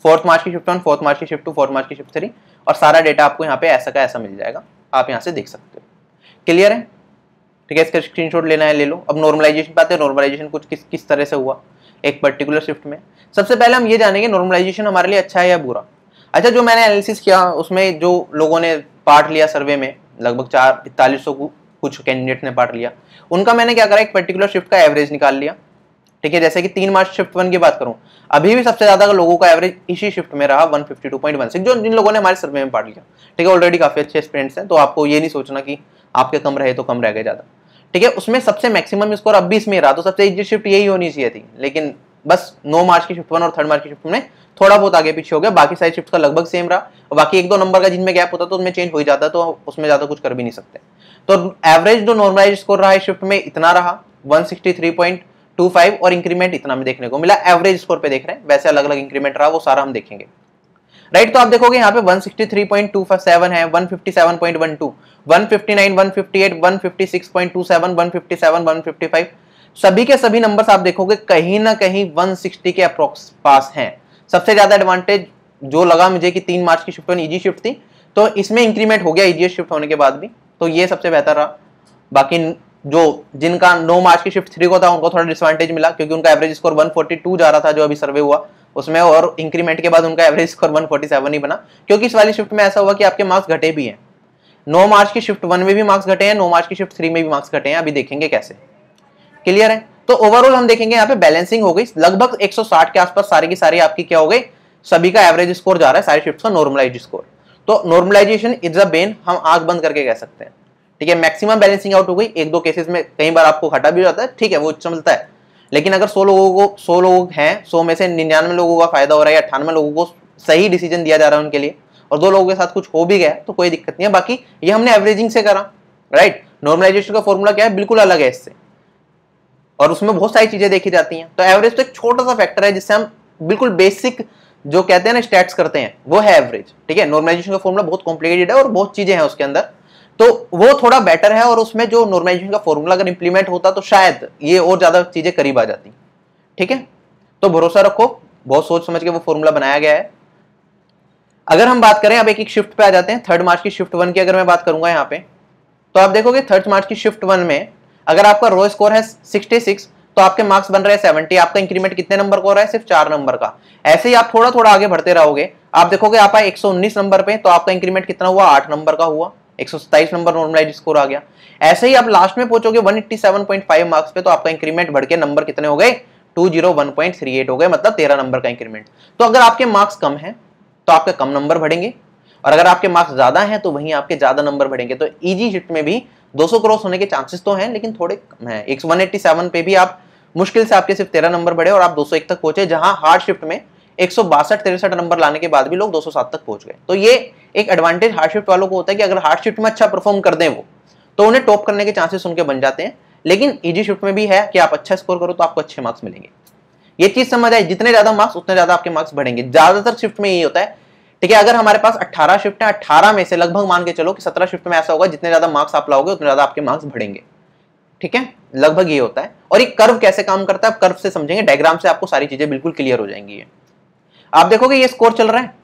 फोर्थ मार्च की शिफ्ट वन फोर्थ मार्च की शिफ्ट टू फोर्थ मार्च की शिफ्ट थ्री और सारा डेटा आपको यहाँ पे ऐसा का ऐसा मिल जाएगा आप यहाँ से देख सकते हो क्लियर है ठीक है इसका स्क्रीनशॉट लेना है ले लो अब नॉर्मलाइजेशन बात हैं नॉर्मलाइजेशन कुछ किस किस तरह से हुआ एक पर्टिकुलर शिफ्ट में सबसे पहले हम ये जानेंगे नॉर्मलाइजेशन हमारे लिए अच्छा है या बुरा अच्छा जो मैंने एनालिसिस किया उसमें जो लोगों ने पार्ट लिया सर्वे में लगभग चार इकतालीस कुछ कैंडिडेट ने पार्ट लिया उनका मैंने क्या करा एक पर्टिकुलर शिफ्ट का एवरेज निकाल लिया ठीक है जैसे कि तीन मार्च शिफ्ट वन की बात करूं अभी भी सबसे ज्यादा लोगों का एवरेज इसी शिफ्ट में रहा 152.16 जो जिन लोगों ने हमारे सर्वे में पार्ट लिया ठीक है ऑलरेडी काफी अच्छे स्टूडेंट्स हैं तो आपको ये नहीं सोचना कि आपके कम रहे तो कम रह गए ज्यादा ठीक है उसमें सबसे मैक्सिमम स्कोर अब भी में रहा तो सबसे इजी शिफ्ट यही होनी चाहिए थी लेकिन बस नौ मार्च की शिफ्ट वन और थर्ड मार्च की शिफ्ट में थोड़ा बहुत आगे पीछे हो गया बाकी सारी शिफ्ट का लगभग सेम रहा बाकी एक दो नंबर का जिनमें गैप होता तो उसमें चेंज हो ही जाता तो उसमें ज्यादा कुछ कर भी नहीं सकते तो एवरेज जो नॉर्मलाइज स्कोर रहा है शिफ्ट में इतना रहा पॉइंट टू फाइव और इंक्रीमेंट इतना भी देखने को मिला एवरेज स्कोर पे देख रहे हैं वैसे अलग अलग इंक्रीमेंट रहा वो सारा हम देखेंगे राइट right, तो आप देखोगे यहाँ पे 163.257 है 157.12 159 158 156.27 157 155 सभी के सभी नंबर्स आप देखोगे कहीं ना कहीं 160 के अप्रोक्स पास हैं सबसे ज्यादा एडवांटेज जो लगा मुझे कि तीन मार्च की शिफ्ट होनी शिफ्ट थी तो इसमें इंक्रीमेंट हो गया ईजीएस्ट e शिफ्ट होने के बाद भी तो ये सबसे बेहतर रहा बाकी जो जिनका नो मार्च की शिफ्ट थ्री को था उनको थोड़ा डिसवांटेज मिला क्योंकि उनका एवरेज स्कोर 142 जा रहा था जो अभी सर्वे हुआ उसमें और इंक्रीमेंट के बाद उनका एवरेज स्कोर 147 ही बना क्योंकि इस वाली शिफ्ट में ऐसा हुआ कि आपके मार्क्स घटे भी हैं नो मार्च की शिफ्ट वन में भी मार्क्स घटे हैं नो मार्च की शिफ्ट थ्री में भी मार्क्स घटे हैं अभी देखेंगे कैसे क्लियर है तो ओवरऑल हम देखेंगे यहाँ पे बैलेंसिंग हो गई लगभग एक के आसपास सारे की सारी आपकी क्या हो गई सभी का एवरेज स्कोर जा रहा है सारी शिफ्ट का नॉर्मलाइज स्कोर तो नॉर्मलाइजेशन इज अ बेन हम आग बंद करके कह सकते हैं ठीक है मैक्सिमम बैलेंसिंग आउट हो गई एक दो केसेस में कई बार आपको घटा भी हो जाता है ठीक है वो चलता है लेकिन अगर सौ लोगों को सौ लोग हैं सौ में से निन्यानवे लोगों का फायदा हो रहा है या अठानवे लोगों को सही डिसीजन दिया जा रहा है उनके लिए और दो लोगों के साथ कुछ हो भी गया तो कोई दिक्कत नहीं है बाकी ये हमने एवरेजिंग से करा राइट नॉर्मलाइजेशन का फॉर्मूला क्या है बिल्कुल अलग है इससे और उसमें बहुत सारी चीजें देखी जाती हैं तो एवरेज तो एक छोटा सा फैक्टर है जिससे हम बिल्कुल बेसिक जो कहते हैं ना स्टैट्स करते हैं वो है एवरेज ठीक है नॉर्मलाइजेशन का फॉर्मूला बहुत कॉम्प्लिकेटेड है और बहुत चीजें हैं उसके अंदर तो वो थोड़ा बेटर है और उसमें जो नॉर्मलाइजेशन का फॉर्मूला अगर इंप्लीमेंट होता तो शायद ये और ज़्यादा चीज़ें करीब आ जाती ठीक है तो भरोसा रखो बहुत सोच समझ के वो फॉर्मूला बनाया गया है अगर हम बात करें अब एक एक शिफ्ट पे आ जाते हैं थर्ड मार्च की शिफ्ट वन की अगर मैं बात करूंगा यहाँ पे तो आप देखोगे थर्ड मार्च की शिफ्ट वन में अगर आपका रो स्कोर है सिक्सटी सिक्स तो आपके मार्क्स बन रहे हैं सेवेंटी आपका इंक्रीमेंट कितने नंबर का हो रहा है सिर्फ चार नंबर का ऐसे ही आप थोड़ा थोड़ा आगे बढ़ते रहोगे आप देखोगे आप आए उन्नीस नंबर पे तो आपका इंक्रीमेंट कितना हुआ आठ नंबर का हुआ एक नंबर नॉर्मलाइज स्कोर आ गया ऐसे ही आप लास्ट में पहुंचोगे 187.5 मार्क्स पे तो आपका इंक्रीमेंट बढ़ के नंबर कितने हो गए 201.38 हो गए मतलब 13 नंबर का इंक्रीमेंट तो अगर आपके मार्क्स कम हैं तो आपके कम नंबर बढ़ेंगे और अगर आपके मार्क्स ज्यादा हैं तो वहीं आपके ज्यादा नंबर बढ़ेंगे तो ईजी शिफ्ट में भी 200 क्रॉस होने के चांसेस तो हैं लेकिन थोड़े कम हैं एक पे भी आप मुश्किल से आपके सिर्फ तेरह नंबर बढ़े और आप 201 तक पहुंचे जहां हार्ड शिफ्ट में एक सौ बासठ तिरसठ नंबर लाने के बाद भी लोग 207 तक पहुंच गए तो ये एक एडवांटेज हार्ड शिफ्ट वालों को होता है कि अगर हार्ड शिफ्ट में अच्छा परफॉर्म कर दें वो तो उन्हें टॉप करने के चांसेस उनके बन जाते हैं लेकिन ईजी शिफ्ट में भी है कि आप अच्छा स्कोर करो तो आपको अच्छे मार्क्स मिलेंगे ये चीज समझ आए जितने ज्यादा मार्क्स उतने ज्यादा आपके मार्क्स बढ़ेंगे ज्यादातर शिफ्ट में यही होता है ठीक है अगर हमारे पास 18 शिफ्ट है 18 में से लगभग मान के चलो कि 17 शिफ्ट में ऐसा होगा जितने ज्यादा मार्क्स आप लाओगे उतने ज्यादा आपके मार्क्स बढ़ेंगे ठीक है लगभग ये होता है और ये कर्व कैसे काम करता है आप कर्व से समझेंगे डायग्राम से आपको सारी चीजें बिल्कुल क्लियर हो जाएंगी ये आप देखोगे ये स्कोर चल रहा है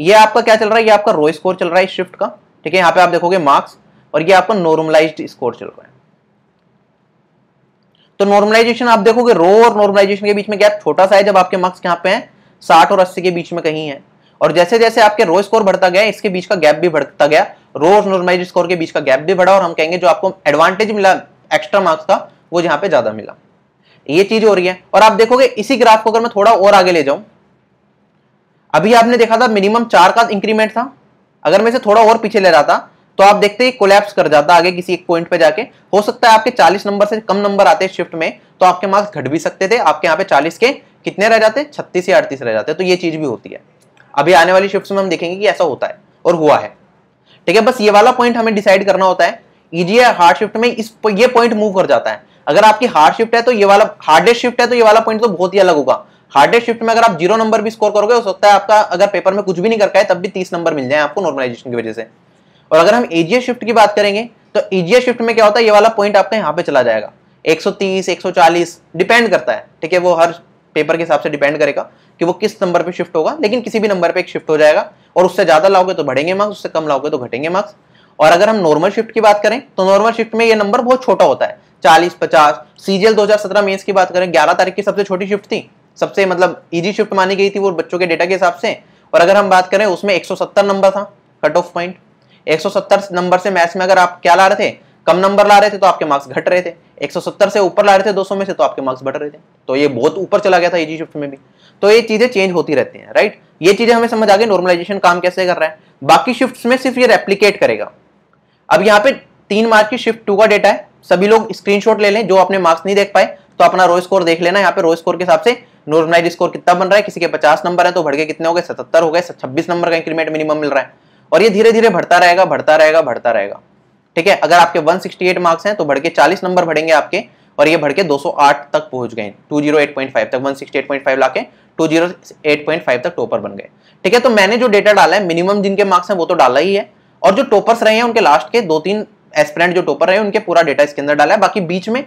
ये आपका क्या चल रहा है ये आपका रो स्कोर चल रहा है शिफ्ट का ठीक है यहाँ पे आप देखोगे मार्क्स और ये आपका नॉर्मलाइज स्कोर चल रहा है तो नॉर्मलाइजेशन आप देखोगे रो और नॉर्मलाइजेशन के बीच में गैप छोटा सा है जब आपके मार्क्स यहां पे हैं साठ और अस्सी के बीच में कहीं है और जैसे जैसे आपके रो स्कोर बढ़ता गया इसके बीच का गैप भी बढ़ता गया रो और नॉर्मलाइज स्कोर के बीच का गैप भी बढ़ा और हम कहेंगे जो आपको एडवांटेज मिला एक्स्ट्रा मार्क्स का वो यहां पर ज्यादा मिला ये चीज हो रही है और आप देखोगे इसी ग्राफ को अगर मैं थोड़ा और आगे ले जाऊं अभी आपने देखा था मिनिमम चार का इंक्रीमेंट था अगर मैं इसे थोड़ा और पीछे ले जाता तो आप देखते ही कोलैप्स कर जाता आगे किसी एक पॉइंट पे जाके हो सकता है आपके 40 नंबर से कम नंबर आते शिफ्ट में तो आपके मार्क्स घट भी सकते थे आपके यहाँ पे 40 के कितने रह जाते 36 या 38 रह जाते तो ये चीज भी होती है अभी आने वाली शिफ्ट में हम देखेंगे कि ऐसा होता है और हुआ है ठीक है बस ये वाला पॉइंट हमें डिसाइड करना होता है ईजी हार्ड शिफ्ट में इस ये पॉइंट मूव कर जाता है अगर आपकी हार्ड शिफ्ट है तो ये वाला हार्डेस्ट शिफ्ट है तो ये वाला पॉइंट तो बहुत ही अलग होगा हार्डेस्ट शिफ्ट में अगर आप जीरो नंबर भी स्कोर करोगे हो सकता है आपका अगर पेपर में कुछ भी नहीं करके तब भी तीस नंबर मिल जाए आपको नॉर्मलाइजेशन की वजह से और अगर हम एजीएस शिफ्ट की बात करेंगे तो एजीएस शिफ्ट में क्या होता है ये वाला पॉइंट आपका यहाँ पे चला जाएगा 130 140 डिपेंड करता है ठीक है वो हर पेपर के हिसाब से डिपेंड करेगा कि वो किस नंबर पे शिफ्ट होगा लेकिन किसी भी नंबर पे एक शिफ्ट हो जाएगा और उससे ज़्यादा लाओगे तो बढ़ेंगे मार्क्स उससे कम लाओगे तो घटेंगे मार्क्स और अगर हम नॉर्मल शिफ्ट की बात करें तो नॉर्मल शिफ्ट में ये नंबर बहुत छोटा होता है चालीस पचास सीजीएल दो हजार की बात करें ग्यारह तारीख की सबसे छोटी शिफ्ट थी सबसे मतलब इजी शिफ्ट मानी गई थी वो बच्चों के डेटा के हिसाब से और अगर हम बात करें उसमें 170 नंबर था कट ऑफ पॉइंट 170 नंबर से मैथ्स में अगर आप क्या ला रहे थे कम नंबर ला रहे थे तो आपके मार्क्स घट रहे थे 170 से ऊपर ला रहे थे 200 में से तो आपके मार्क्स बढ़ रहे थे तो ये बहुत ऊपर चला गया था शिफ्ट में भी तो ये चीजें चेंज होती रहती हैं राइट ये चीजें हमें समझ आ गई नॉर्मलाइजेशन काम कैसे कर रहा है बाकी शिफ्ट में सिर्फ ये रेप्लीकेट करेगा अब यहाँ पे तीन मार्च की शिफ्ट टू का डेटा है सभी लोग स्क्रीनशॉट ले लें जो अपने मार्क्स नहीं देख पाए तो अपना रो स्कोर देख लेना यहाँ पे रो स्कोर के हिसाब से नॉर्मलाइज स्कोर कितना बन रहा है किसी के पचास नंबर है तो भड़के कितने हो गए सतहत्तर हो गए छब्बीस नंबर का इंक्रीमेंट मिनिमम मिल रहा है और ये धीरे धीरे बढ़ता रहेगा बढ़ता रहेगा बढ़ता रहेगा ठीक है अगर आपके 168 मार्क्स हैं तो बढ़ के 40 नंबर बढ़ेंगे आपके और ये बढ़ के 208 तक पहुंच गए 208.5 तक 168.5 लाके 208.5 तक टॉपर बन गए ठीक है तो मैंने जो डेटा डाला है मिनिमम जिनके मार्क्स हैं वो तो डाला ही है और जो टॉपर्स रहे हैं उनके लास्ट के दो तीन एस्पिरेंट जो टॉपर रहे हैं उनके पूरा डेटा इसके अंदर डाला है बाकी बीच में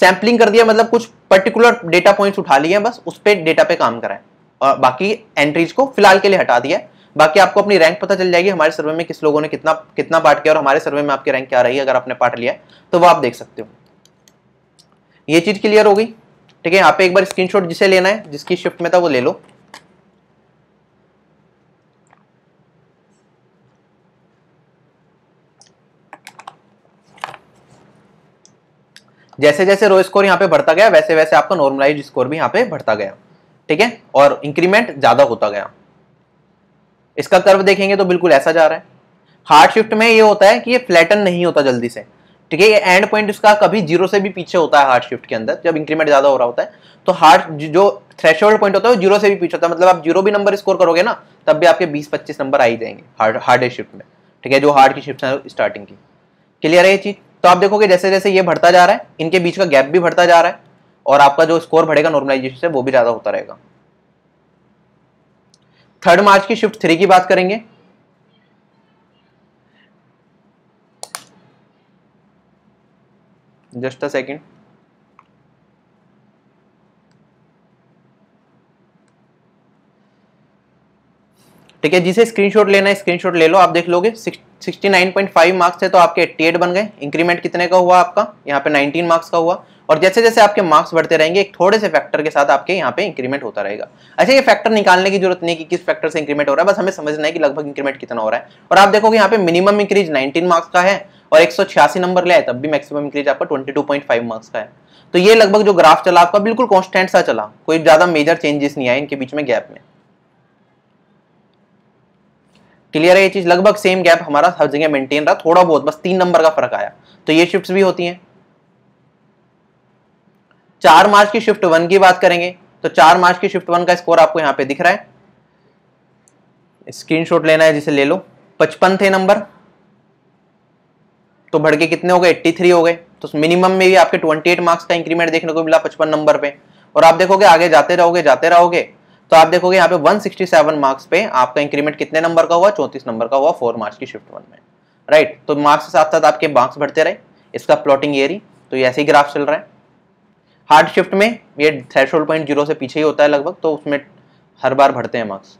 सैम्पलिंग कर दिया मतलब कुछ पर्टिकुलर डेटा पॉइंट्स उठा लिए हैं बस उस पर डेटा पे काम कराएं और बाकी एंट्रीज को फिलहाल के लिए हटा दिया बाकी आपको अपनी रैंक पता चल जाएगी हमारे सर्वे में किस लोगों ने कितना कितना पार्ट किया और हमारे सर्वे में आपकी रैंक क्या रही है अगर आपने पार्ट लिया तो वो आप देख सकते हो ये चीज़ क्लियर हो गई ठीक है यहाँ पे एक बार स्क्रीनशॉट जिसे लेना है जिसकी शिफ्ट में था वो ले लो जैसे जैसे रो स्कोर यहाँ पे बढ़ता गया वैसे वैसे आपका नॉर्मलाइज स्कोर भी यहाँ पे बढ़ता गया ठीक है और इंक्रीमेंट ज्यादा होता गया इसका कर्व देखेंगे तो बिल्कुल ऐसा जा रहा है हार्ड शिफ्ट में ये होता है कि ये फ्लैटन नहीं होता जल्दी से ठीक है ये एंड पॉइंट इसका कभी जीरो से भी पीछे होता है हार्ड शिफ्ट के अंदर जब इंक्रीमेंट ज्यादा हो रहा होता है तो हार्ड जो थ्रेश पॉइंट होता है वो जीरो से भी पीछे होता है मतलब आप जीरो भी नंबर स्कोर करोगे ना तब भी आपके बीस पच्चीस नंबर आ ही जाएंगे हार्ड हार्डेस्ट शिफ्ट में ठीक है जो हार्ड की शिफ्ट है स्टार्टिंग की क्लियर है ये चीज़ तो आप देखोगे जैसे जैसे ये बढ़ता जा रहा है इनके बीच का गैप भी बढ़ता जा रहा है और आपका जो स्कोर बढ़ेगा नॉर्मलाइजेशन से वो भी ज़्यादा होता रहेगा थर्ड मार्च की शिफ्ट थ्री की बात करेंगे जस्ट अ सेकेंड ठीक है जिसे स्क्रीनशॉट लेना है स्क्रीनशॉट ले लो आप देख लोगे 69.5 मार्क्स है तो आपके 88 बन गए इंक्रीमेंट कितने का हुआ आपका यहाँ पे 19 मार्क्स का हुआ और जैसे जैसे आपके मार्क्स बढ़ते रहेंगे एक थोड़े से फैक्टर के साथ आपके यहाँ पे इंक्रीमेंट होता रहेगा अच्छा ये फैक्टर निकालने की जरूरत नहीं कि किस फैक्टर से इंक्रीमेंट हो रहा है बस हमें समझना है कि लगभग इंक्रीमेंट कितना हो रहा है और आप देखोगे यहाँ पे मिनिमम इंक्रीज नाइनटीन मार्क्स का है और एक नंबर लिया तब भी मैक्सिमम इंक्रीज आपका फाइव मार्क्स का है तो ये लगभग जो ग्राफ चला आपका बिल्कुल कॉन्स्टेंट सा चला कोई ज़्यादा मेजर चेंजेस नहीं आए इनके बीच में गैप में क्लियर है ये चीज लगभग सेम गैप हमारा हर जगह मेंटेन रहा थोड़ा बहुत बस तीन नंबर का फर्क आया तो ये शिफ्ट भी होती हैं चार मार्च की शिफ्ट वन की बात करेंगे तो चार मार्च की शिफ्ट वन का स्कोर आपको यहां पे दिख रहा है स्क्रीन लेना है जिसे ले लो पचपन थे नंबर तो बढ़ के कितने हो गए एट्टी हो गए तो मिनिमम में भी आपके ट्वेंटी मार्क्स का इंक्रीमेंट देखने को मिला पचपन नंबर पे और आप देखोगे आगे जाते रहोगे जाते रहोगे तो आप देखोगे यहाँ पे 167 मार्क्स पे आपका इंक्रीमेंट कितने नंबर का हुआ चौंतीस नंबर का हुआ फोर मार्च की शिफ्ट वन में राइट तो मार्क्स के साथ साथ आपके मार्क्स बढ़ते रहे इसका प्लॉटिंग ये तो ये ऐसे ही ग्राफ चल रहा है हार्ड शिफ्ट में ये थ्रेश पॉइंट जीरो से पीछे ही होता है लगभग तो उसमें हर बार बढ़ते हैं मार्क्स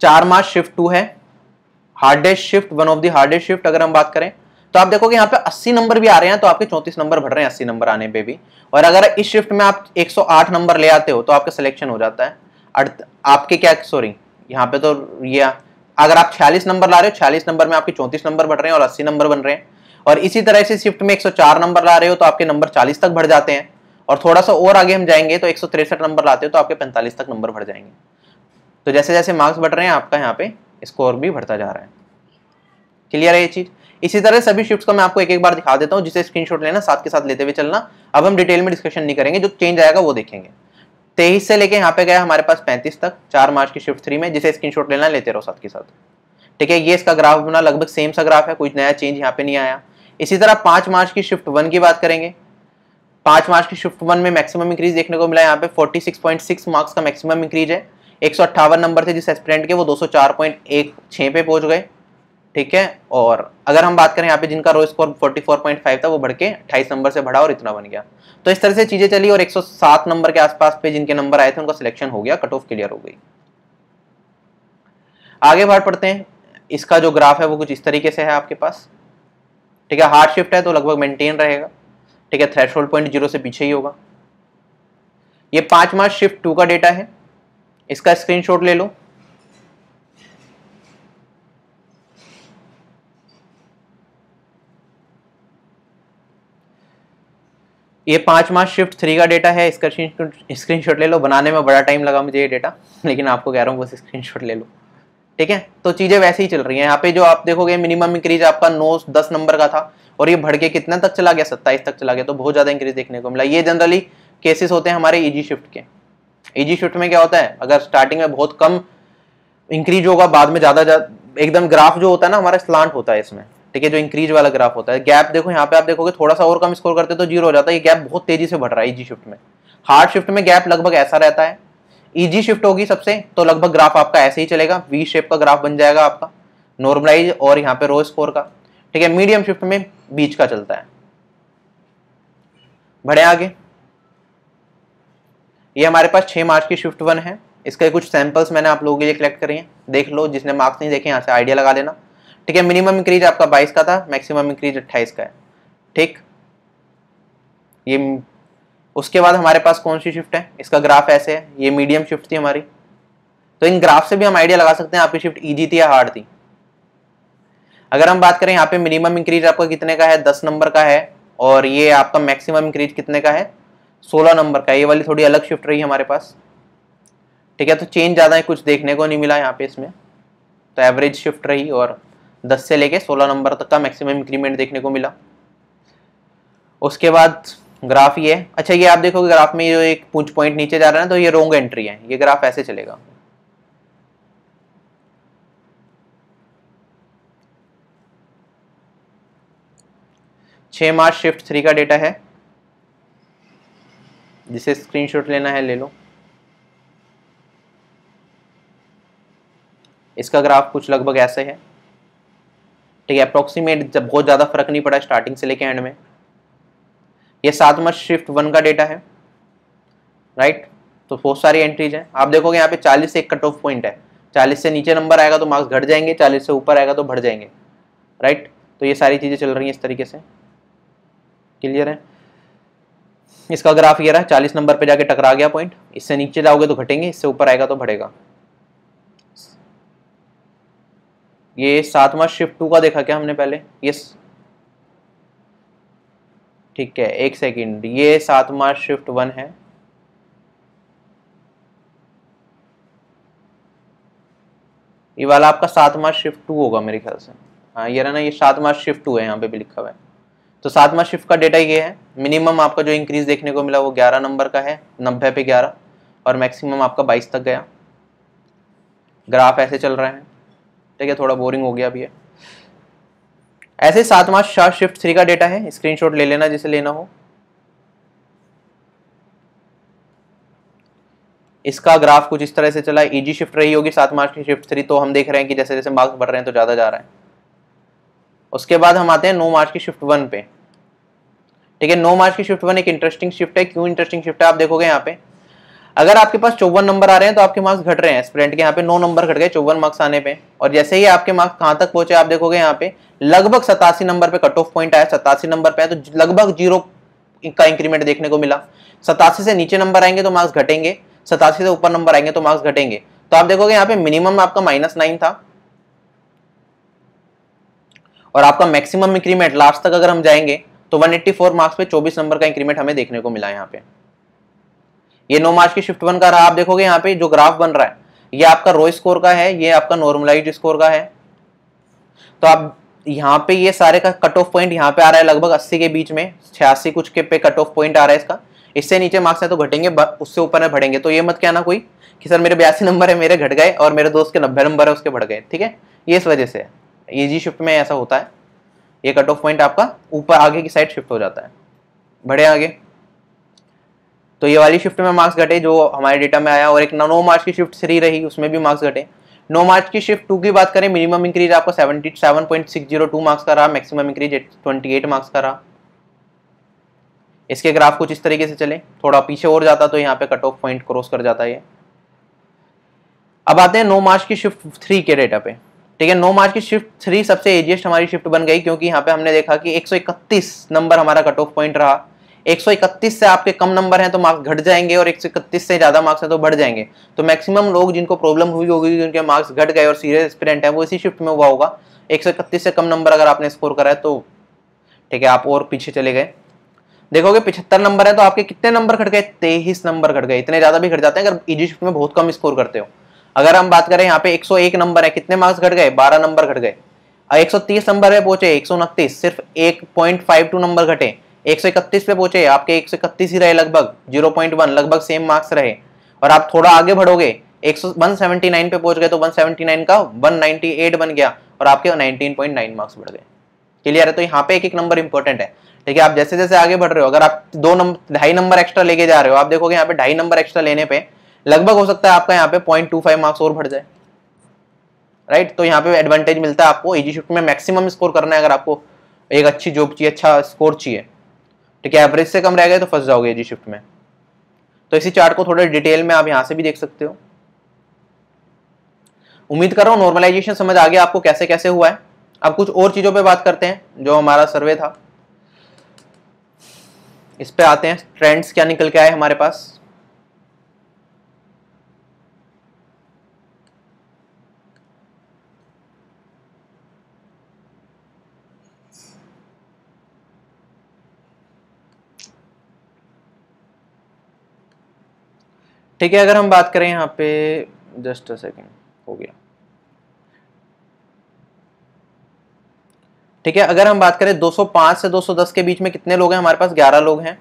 चार मार्च शिफ्ट टू है hardest shift one of the hardest shift अगर हम बात करें तो आप देखोगे यहाँ पे 80 नंबर भी आ रहे हैं तो आपके 34 नंबर बढ़ रहे हैं 80 नंबर आने पे भी और अगर इस शिफ्ट में आप 108 नंबर ले आते हो तो आपका सिलेक्शन हो जाता है आपके क्या सॉरी यहाँ पे तो ये अगर आप छियालीस नंबर ला रहे हो छियालीस नंबर में आपके चौंतीस नंबर बढ़ रहे हैं और अस्सी नंबर बन रहे हैं और इसी तरह से शिफ्ट में एक नंबर ला रहे हो तो आपके नंबर चालीस तक बढ़ जाते हैं और थोड़ा सा और आगे हम जाएंगे तो एक नंबर लाते हो तो आपके पैंतालीस तक नंबर बढ़ जाएंगे तो जैसे जैसे मार्क्स बढ़ रहे हैं आपका यहाँ पे स्कोर भी बढ़ता जा रहा है क्लियर है ये चीज़ इसी तरह सभी शिफ्ट का मैं आपको एक एक बार दिखा देता हूँ जिसे स्क्रीनशॉट लेना साथ के साथ लेते हुए चलना अब हम डिटेल में डिस्कशन नहीं करेंगे जो चेंज आएगा वो देखेंगे तेईस से लेके यहाँ पे गया हमारे पास पैंतीस तक चार मार्च की शिफ्ट थ्री में जिसे स्क्रीन लेना लेते रहो साथ के साथ ठीक है ये इसका ग्राफ बना लगभग सेम सा ग्राफ है कोई नया चेंज यहाँ पे नहीं आया इसी तरह पांच मार्च की शिफ्ट वन की बात करेंगे पांच मार्च की शिफ्ट वन में मैक्सिमम इंक्रीज देखने को मिला यहाँ पे 46.6 मार्क्स का मैक्सिमम इंक्रीज है एक नंबर थे जिस एस्पिरेंट के वो 204.16 पे पहुंच गए ठीक है और अगर हम बात करें यहाँ पे जिनका रो स्कोर 44.5 था वो बढ़ के अट्ठाईस नंबर से बढ़ा और इतना बन गया तो इस तरह से चीज़ें चली और 107 नंबर के आसपास पे जिनके नंबर आए थे उनका सिलेक्शन हो गया कट ऑफ क्लियर हो गई आगे बाढ़ पढ़ते हैं इसका जो ग्राफ है वो कुछ इस तरीके से है आपके पास ठीक है हार्ड शिफ्ट है तो लगभग मेंटेन रहेगा ठीक है थ्रेश पॉइंट जीरो से पीछे ही होगा ये पांच मार्च शिफ्ट टू का डेटा है इसका स्क्रीनशॉट ले लो ये पाँच मास शिफ्ट थ्री का डेटा है इसका स्क्रीन शॉट ले लो बनाने में बड़ा टाइम लगा मुझे ये डेटा लेकिन आपको कह रहा हूँ बस स्क्रीन शॉट ले लो ठीक है तो चीज़ें वैसे ही चल रही हैं यहाँ पे जो आप देखोगे मिनिमम इंक्रीज आपका नौ दस नंबर का था और ये भड़के कितना तक चला गया सत्ताईस तक चला गया तो बहुत ज़्यादा इंक्रीज देखने को मिला ये जनरली केसेस होते हैं हमारे ईजी शिफ्ट के ईजी शिफ्ट में क्या होता है अगर स्टार्टिंग में बहुत कम इंक्रीज होगा बाद में ज़्यादा एकदम ग्राफ जो होता है ना हमारा स्लांट होता है इसमें ठीक है जो इंक्रीज वाला ग्राफ होता है गैप देखो यहाँ पे आप देखोगे थोड़ा सा और कम स्कोर करते तो जीरो हो जाता है ये गैप बहुत तेजी से बढ़ रहा है ईजी शिफ्ट में हार्ड शिफ्ट में गैप लगभग ऐसा रहता है ईजी शिफ्ट होगी सबसे तो लगभग ग्राफ आपका ऐसे ही चलेगा वी शेप का ग्राफ बन जाएगा आपका नॉर्मलाइज और यहाँ पे रो स्कोर का ठीक है मीडियम शिफ्ट में बीच का चलता है बढ़े आगे ये हमारे पास छह मार्च की शिफ्ट वन है इसके कुछ सैंपल्स मैंने आप लोगों के लिए कलेक्ट करी हैं देख लो जिसने मार्क्स नहीं देखे यहाँ से आइडिया लगा लेना ठीक है मिनिमम इंक्रीज आपका 22 का था मैक्सिमम इंक्रीज 28 का है ठीक ये उसके बाद हमारे पास कौन सी शिफ्ट है इसका ग्राफ ऐसे है ये मीडियम शिफ्ट थी हमारी तो इन ग्राफ से भी हम आइडिया लगा सकते हैं आपकी शिफ्ट ईजी थी या हार्ड थी अगर हम बात करें यहाँ पे मिनिमम इंक्रीज आपका कितने का है दस नंबर का है और ये आपका मैक्सिमम इंक्रीज कितने का है सोलह नंबर का ये वाली थोड़ी अलग शिफ्ट रही हमारे पास ठीक है तो चेंज ज़्यादा कुछ देखने को नहीं मिला यहाँ पे इसमें तो एवरेज शिफ्ट रही और दस से लेके सोलह नंबर तक का मैक्सिमम इंक्रीमेंट देखने को मिला उसके बाद ग्राफ ये अच्छा ये आप देखोगे ग्राफ में जो एक पूछ पॉइंट नीचे जा रहा है तो ये रोंग एंट्री है ये ग्राफ ऐसे चलेगा छ मार्च शिफ्ट थ्री का डेटा है जिसे स्क्रीनशॉट लेना है ले लो इसका ग्राफ कुछ लगभग ऐसे है ठीक है अप्रोक्सीमेट जब बहुत ज़्यादा फर्क नहीं पड़ा स्टार्टिंग से लेके एंड में ये सातवा शिफ्ट वन का डेटा है राइट तो बहुत सारी एंट्रीज हैं आप देखोगे यहाँ पे 40 से एक कट ऑफ पॉइंट है 40 से नीचे नंबर आएगा तो मार्क्स घट जाएंगे 40 से ऊपर आएगा तो बढ़ जाएंगे राइट तो ये सारी चीज़ें चल रही हैं इस तरीके से क्लियर है इसका ग्राफ ये रहा 40 नंबर पे जाके टकरा गया पॉइंट इससे नीचे जाओगे तो घटेंगे इससे ऊपर आएगा तो बढ़ेगा ये सातवां शिफ्ट टू का देखा क्या हमने पहले ये ठीक है एक सेकंड ये सातवां शिफ्ट वन है ये वाला आपका सातवां शिफ्ट टू होगा मेरे ख्याल से हाँ ये रहा ना ये सातवां शिफ्ट टू है यहाँ पे भी लिखा हुआ है तो सातवां शिफ्ट का डेटा ये है मिनिमम आपका जो इंक्रीज देखने को मिला वो ग्यारह नंबर का है नब्बे पे ग्यारह और मैक्सिमम आपका बाईस तक गया ग्राफ ऐसे चल रहे हैं ठीक है थोड़ा बोरिंग हो गया अभी ऐसे सातवां शाह शिफ्ट थ्री का डेटा है स्क्रीनशॉट ले लेना जिसे लेना हो इसका ग्राफ कुछ इस तरह से चला इजी शिफ्ट रही होगी सात मार्च की शिफ्ट थ्री तो हम देख रहे हैं कि जैसे जैसे मार्क्स बढ़ रहे हैं तो ज़्यादा जा रहा है उसके बाद हम आते हैं नौ मार्च की शिफ्ट वन पे ठीक है नौ मार्च की शिफ्ट वन एक इंटरेस्टिंग शिफ्ट है क्यों इंटरेस्टिंग शिफ्ट है आप देखोगे यहाँ पे अगर आपके पास चौवन नंबर आ रहे हैं तो आपके मार्क्स घट रहे हैं स्प्रेंट के यहाँ पे नौ नंबर घट गए चौवन मार्क्स आने पे और जैसे ही आपके मार्क्स कहाँ तक पहुंचे आप देखोगे यहाँ पे लगभग सतासी नंबर पे कट ऑफ पॉइंट आया सतासी नंबर पे है तो लगभग जीरो का इंक्रीमेंट देखने को मिला सतासी से नीचे नंबर आएंगे तो मार्क्स घटेंगे सतासी से ऊपर नंबर आएंगे तो मार्क्स घटेंगे तो आप देखोगे यहाँ पे मिनिमम आपका माइनस नाइन था और आपका मैक्सिमम इंक्रीमेंट लास्ट तक अगर हम जाएंगे तो 184 मार्क्स पे 24 नंबर का इंक्रीमेंट हमें देखने को मिला यहाँ पे ये नो मार्च की शिफ्ट वन का रहा आप देखोगे यहाँ पे जो ग्राफ बन रहा है ये आपका रो स्कोर का है ये आपका नॉर्मलाइज स्कोर का है तो आप यहाँ पे ये सारे का कट ऑफ पॉइंट यहाँ पे आ रहा है लगभग 80 के बीच में छियासी कुछ के पे कट ऑफ पॉइंट आ रहा है इसका इससे नीचे मार्क्स है तो घटेंगे उससे ऊपर में बढ़ेंगे तो ये मत कहना कोई कि सर मेरे बयासी नंबर है मेरे घट गए और मेरे दोस्त के नब्बे नंबर है उसके बढ़ गए ठीक है ये इस वजह से ईजी शिफ्ट में ऐसा होता है ये कट ऑफ पॉइंट आपका ऊपर आगे की साइड शिफ्ट हो जाता है बढ़े आगे तो ये वाली शिफ्ट में मार्क्स घटे जो हमारे डेटा में आया और एक नौ मार्च की शिफ्ट थ्री रही उसमें भी मार्क्स घटे नौ मार्च की शिफ्ट टू की बात करें मिनिमम इंक्रीज आपको seventy seven point six zero two marks का रहा maximum increase twenty eight marks का रहा इसके ग्राफ कुछ इस तरीके से चले थोड़ा पीछे और जाता तो यहाँ पे कट ऑफ पॉइंट क्रॉस कर जाता है अब आते हैं नौ मार्च की शिफ्ट थ्री के डेटा पे ठीक है नौ मार्च की शिफ्ट थ्री सबसे एजिएस्ट हमारी शिफ्ट बन गई क्योंकि यहाँ पे हमने देखा कि एक नंबर हमारा कट ऑफ पॉइंट रहा 131 से आपके कम नंबर हैं तो मार्क्स घट जाएंगे और 131 से ज़्यादा मार्क्स हैं तो बढ़ जाएंगे तो मैक्सिमम लोग जिनको प्रॉब्लम हुई होगी जिनके मार्क्स घट गए और सीरियस स्टूडेंट है वो इसी शिफ्ट में हुआ होगा एक से कम नंबर अगर आपने स्कोर करा है तो ठीक है आप और पीछे चले गए देखोगे पिछहत्तर नंबर है तो आपके कितने नंबर घट गए तेईस नंबर घट गए इतने ज़्यादा भी घट जाते हैं अगर इजी शिफ्ट में बहुत कम स्कोर करते हो अगर हम बात करें यहाँ पे 101 नंबर है कितने मार्क्स घट गए 12 नंबर घट गए 130 नंबर पे पहुंचे एक सिर्फ 1.52 नंबर घटे एक सौ इकतीस पे पहुंचे आपके एक सौ इकतीस ही रहे लगभग जीरो पॉइंट वन लगभग सेम मार्क्स रहे और आप थोड़ा आगे बढ़ोगे एक सौ वन सेवेंटी नाइन पे पहुंच गए तो वन सेवेंटी नाइन का वन नाइनटी एट बन गया और आपके नाइनटीन पॉइंट नाइन मार्क्स बढ़ गए क्लियर है तो यहाँ पे एक एक नंबर इंपॉर्टेंट है ठीक है आप जैसे जैसे आगे बढ़ रहे हो अगर आप दो नंबर ढाई नंबर एक्स्ट्रा लेके जा रहे हो आप देखोगे यहाँ पे ढाई नंबर एक्स्ट्रा लेने पे लगभग हो सकता है आपका यहाँ पे पॉइंट टू फाइव मार्क्स और बढ़ जाए राइट तो यहाँ पे एडवांटेज मिलता है आपको इजी शिफ्ट में मैक्सिमम स्कोर करना है अगर आपको एक अच्छी जॉब चाहिए अच्छा स्कोर चाहिए ठीक है एवरेज से कम रह गए तो फंस जाओगे जी शिफ्ट में तो इसी चार्ट को थोड़ा डिटेल में आप यहां से भी देख सकते हो उम्मीद कर रहा हूं नॉर्मलाइजेशन समझ आ गया आपको कैसे कैसे हुआ है अब कुछ और चीज़ों पे बात करते हैं जो हमारा सर्वे था इस पे आते हैं ट्रेंड्स क्या निकल के आए हमारे पास ठीक है अगर हम बात करें यहाँ पे जस्ट अ सेकेंड हो गया ठीक है अगर हम बात करें 205 से 210 के बीच में कितने लोग हैं हमारे पास 11 लोग हैं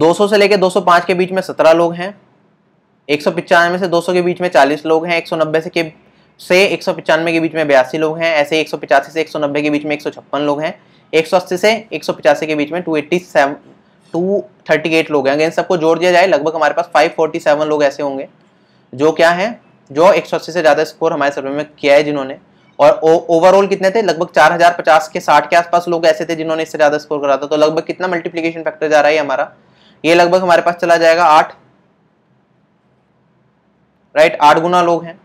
200 से लेकर 205 के बीच में 17 लोग हैं एक में से 200 के बीच में 40 लोग हैं 190 से के से एक के बीच में बयासी लोग हैं ऐसे एक से 190 के बीच में एक लोग हैं 180 से एक के बीच में टू टू थर्टी एट लोग हैं अगर इन सबको जोड़ दिया जाए लगभग हमारे पास फाइव फोर्टी सेवन लोग ऐसे होंगे जो क्या हैं जो एक सौ अस्सी से ज़्यादा स्कोर हमारे सर्वे में किया है जिन्होंने और ओवरऑल कितने थे लगभग चार हजार पचास के साठ के आसपास लोग ऐसे थे जिन्होंने इससे ज़्यादा स्कोर करा था तो लगभग कितना मल्टीप्लीकेशन फैक्टर जा रहा है हमारा ये लगभग हमारे पास चला जाएगा आठ राइट आठ गुना लोग हैं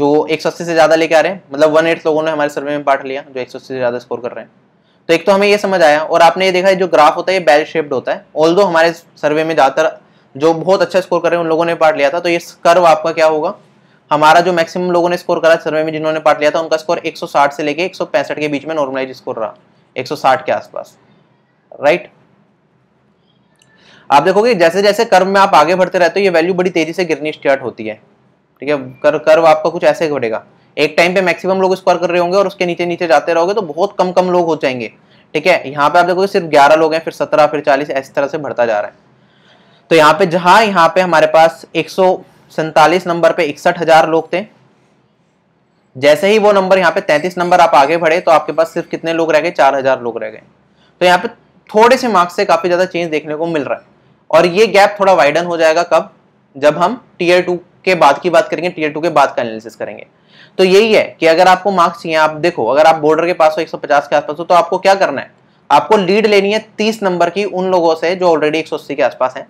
जो एक सौ अस्सी से ज़्यादा लेके आ रहे हैं मतलब वन एट्थ लोगों ने हमारे सर्वे में पार्ट लिया जो एक सौ अस्सी से ज़्यादा स्कोर कर रहे हैं तो एक तो हमें ये समझ आया और आपने ये देखा है जो ग्राफ होता है ये बैल शेप्ड होता है ऑल हमारे सर्वे में ज़्यादातर जो बहुत अच्छा स्कोर कर रहे हैं उन लोगों ने पार्ट लिया था तो ये कर्व आपका क्या होगा हमारा जो मैक्सिमम लोगों ने स्कोर करा सर्वे में जिन्होंने पार्ट लिया था उनका स्कोर 160 से लेके एक के बीच में नॉर्मलाइज स्कोर रहा 160 के आसपास राइट आप देखोगे जैसे जैसे कर्व में आप आगे बढ़ते रहते हो ये वैल्यू बड़ी तेजी से गिरनी स्टार्ट होती है ठीक है कर, कर्व आपका कुछ ऐसे घटेगा एक टाइम पे मैक्सिमम लोग स्कोर कर रहे होंगे और उसके नीचे नीचे जाते रहोगे तो बहुत कम कम लोग हो जाएंगे ठीक है यहाँ पे आप देखोगे सिर्फ ग्यारह लोग हैं फिर सत्रह फिर चालीस इस तरह से बढ़ता जा रहा है तो यहाँ पे जहां यहाँ पे हमारे पास एक नंबर पे इकसठ लोग थे जैसे ही वो नंबर यहाँ पे तैंतीस नंबर आप आगे बढ़े तो आपके पास सिर्फ कितने लोग रह गए चार लोग रह गए तो यहाँ पे थोड़े से मार्क्स से काफी ज्यादा चेंज देखने को मिल रहा है और ये गैप थोड़ा वाइडन हो जाएगा कब जब हम टीयर टू के बाद की बात करेंगे टीयर टू के बाद का एनालिसिस करेंगे तो यही है कि अगर आपको मार्क्स चाहिए आप देखो अगर आप बॉर्डर के पास हो 150 के आसपास हो तो आपको क्या करना है आपको लीड लेनी है 30 नंबर की उन लोगों से जो ऑलरेडी 180 के आसपास हैं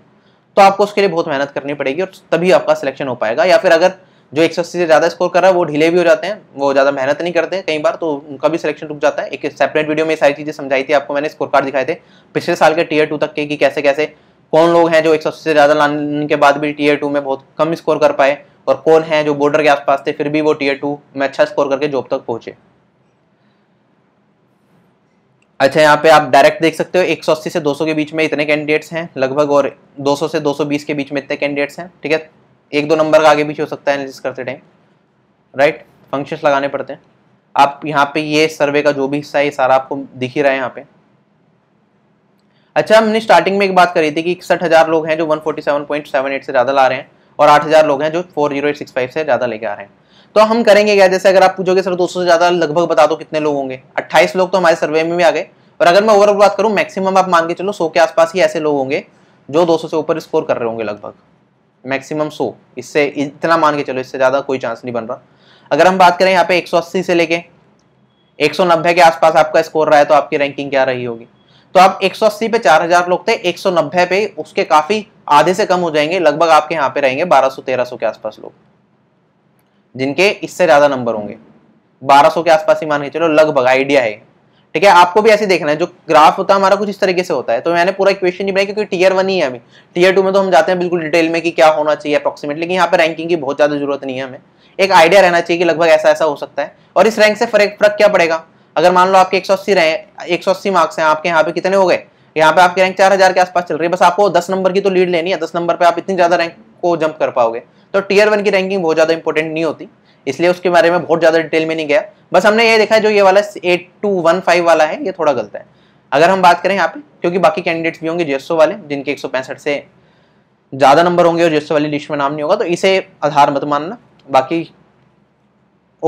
तो आपको उसके लिए बहुत मेहनत करनी पड़ेगी और तभी आपका सिलेक्शन हो पाएगा या फिर अगर जो एक से ज़्यादा स्कोर कर रहा है वो ढीले भी हो जाते हैं वो ज़्यादा मेहनत नहीं करते कई बार तो उनका भी सिलेक्शन रुक जाता है एक सेपरेट वीडियो में सारी चीज़ें समझाई थी आपको मैंने स्कोर कार्ड दिखाए थे पिछले साल के टीयर टू तक के कि कैसे कैसे कौन लोग हैं जो एक से ज़्यादा लाने के बाद भी टीयर टू में बहुत कम स्कोर कर पाए और कौन है जो बॉर्डर के आसपास थे फिर भी वो टीयर टू में अच्छा स्कोर करके जॉब तक पहुंचे अच्छा यहाँ पे आप डायरेक्ट देख सकते हो 180 से 200 के बीच में इतने कैंडिडेट्स हैं लगभग और 200 से 220 के बीच में इतने कैंडिडेट्स हैं ठीक है एक दो नंबर का आगे पीछे हो सकता है एनालिसिस करते टाइम राइट फंक्शंस लगाने पड़ते हैं आप यहाँ पे ये सर्वे का जो भी हिस्सा है सारा आपको दिख ही रहा है यहाँ पे अच्छा हमने स्टार्टिंग में एक बात करी थी कि इकसठ लोग हैं जो वन से ज़्यादा ला रहे हैं और आठ हज़ार लोग हैं जो four zero eight six five से ज़्यादा लेके आ रहे हैं तो हम करेंगे क्या जैसे अगर आप पूछोगे सर 200 से ज़्यादा लगभग बता दो कितने लोग होंगे 28 लोग तो हमारे सर्वे में भी आ गए और अगर मैं ओवरऑल बात करूँ मैक्सिमम आप मान के चलो सो के आसपास ही ऐसे लोग होंगे जो दो से ऊपर स्कोर कर रहे होंगे लगभग मैक्सिमम सो इससे इतना मान के चलो इससे ज़्यादा कोई चांस नहीं बन रहा अगर हम बात करें यहाँ पे 180 से लेके 190 के आसपास आपका स्कोर रहा है तो आपकी रैंकिंग क्या रही होगी तो सौ 180 पे 4000 लोग थे 190 पे उसके काफी आधे से कम हो जाएंगे लगभग आपके यहाँ पे रहेंगे 1200 1300 के आसपास लोग जिनके इससे ज्यादा नंबर होंगे 1200 के आसपास ही मान के चलो लगभग आइडिया है ठीक है आपको भी ऐसे देखना है जो ग्राफ होता है हमारा कुछ इस तरीके से होता है तो मैंने पूरा इक्वेशन नहीं बनाया क्योंकि टीयर वन ही है अभी टीयर टू में तो हम जाते हैं बिल्कुल डिटेल में कि क्या होना चाहिए अप्रॉक्सीमेटली लेकिन यहाँ पे रैंकिंग की बहुत ज्यादा जरूरत नहीं है हमें एक आइडिया रहना चाहिए कि लगभग ऐसा ऐसा हो सकता है और इस रैंक से फर्क क्या पड़ेगा अगर मान लो आपके एक सौ अस्सी रहे एक सौ अस्सी मार्क्स हैं आपके यहाँ पे कितने हो गए यहाँ पे आपकी रैंक चार हजार के आसपास चल रही है बस आपको दस नंबर की तो लीड लेनी है दस नंबर पर आप इतनी ज्यादा रैंक को जंप कर पाओगे तो टीयर वन की रैंकिंग बहुत ज्यादा इंपॉर्टेंट नहीं होती इसलिए उसके बारे में बहुत ज्यादा डिटेल में नहीं गया बस हमने ये देखा जो ये वाला एट टू वन फाइव वाला है ये थोड़ा गलत है अगर हम बात करें यहाँ पे क्योंकि बाकी कैंडिडेट्स भी होंगे जेसो वाले जिनके एक से ज़्यादा नंबर होंगे और जेसो वाली लिस्ट में नाम नहीं होगा तो इसे आधार मत मानना बाकी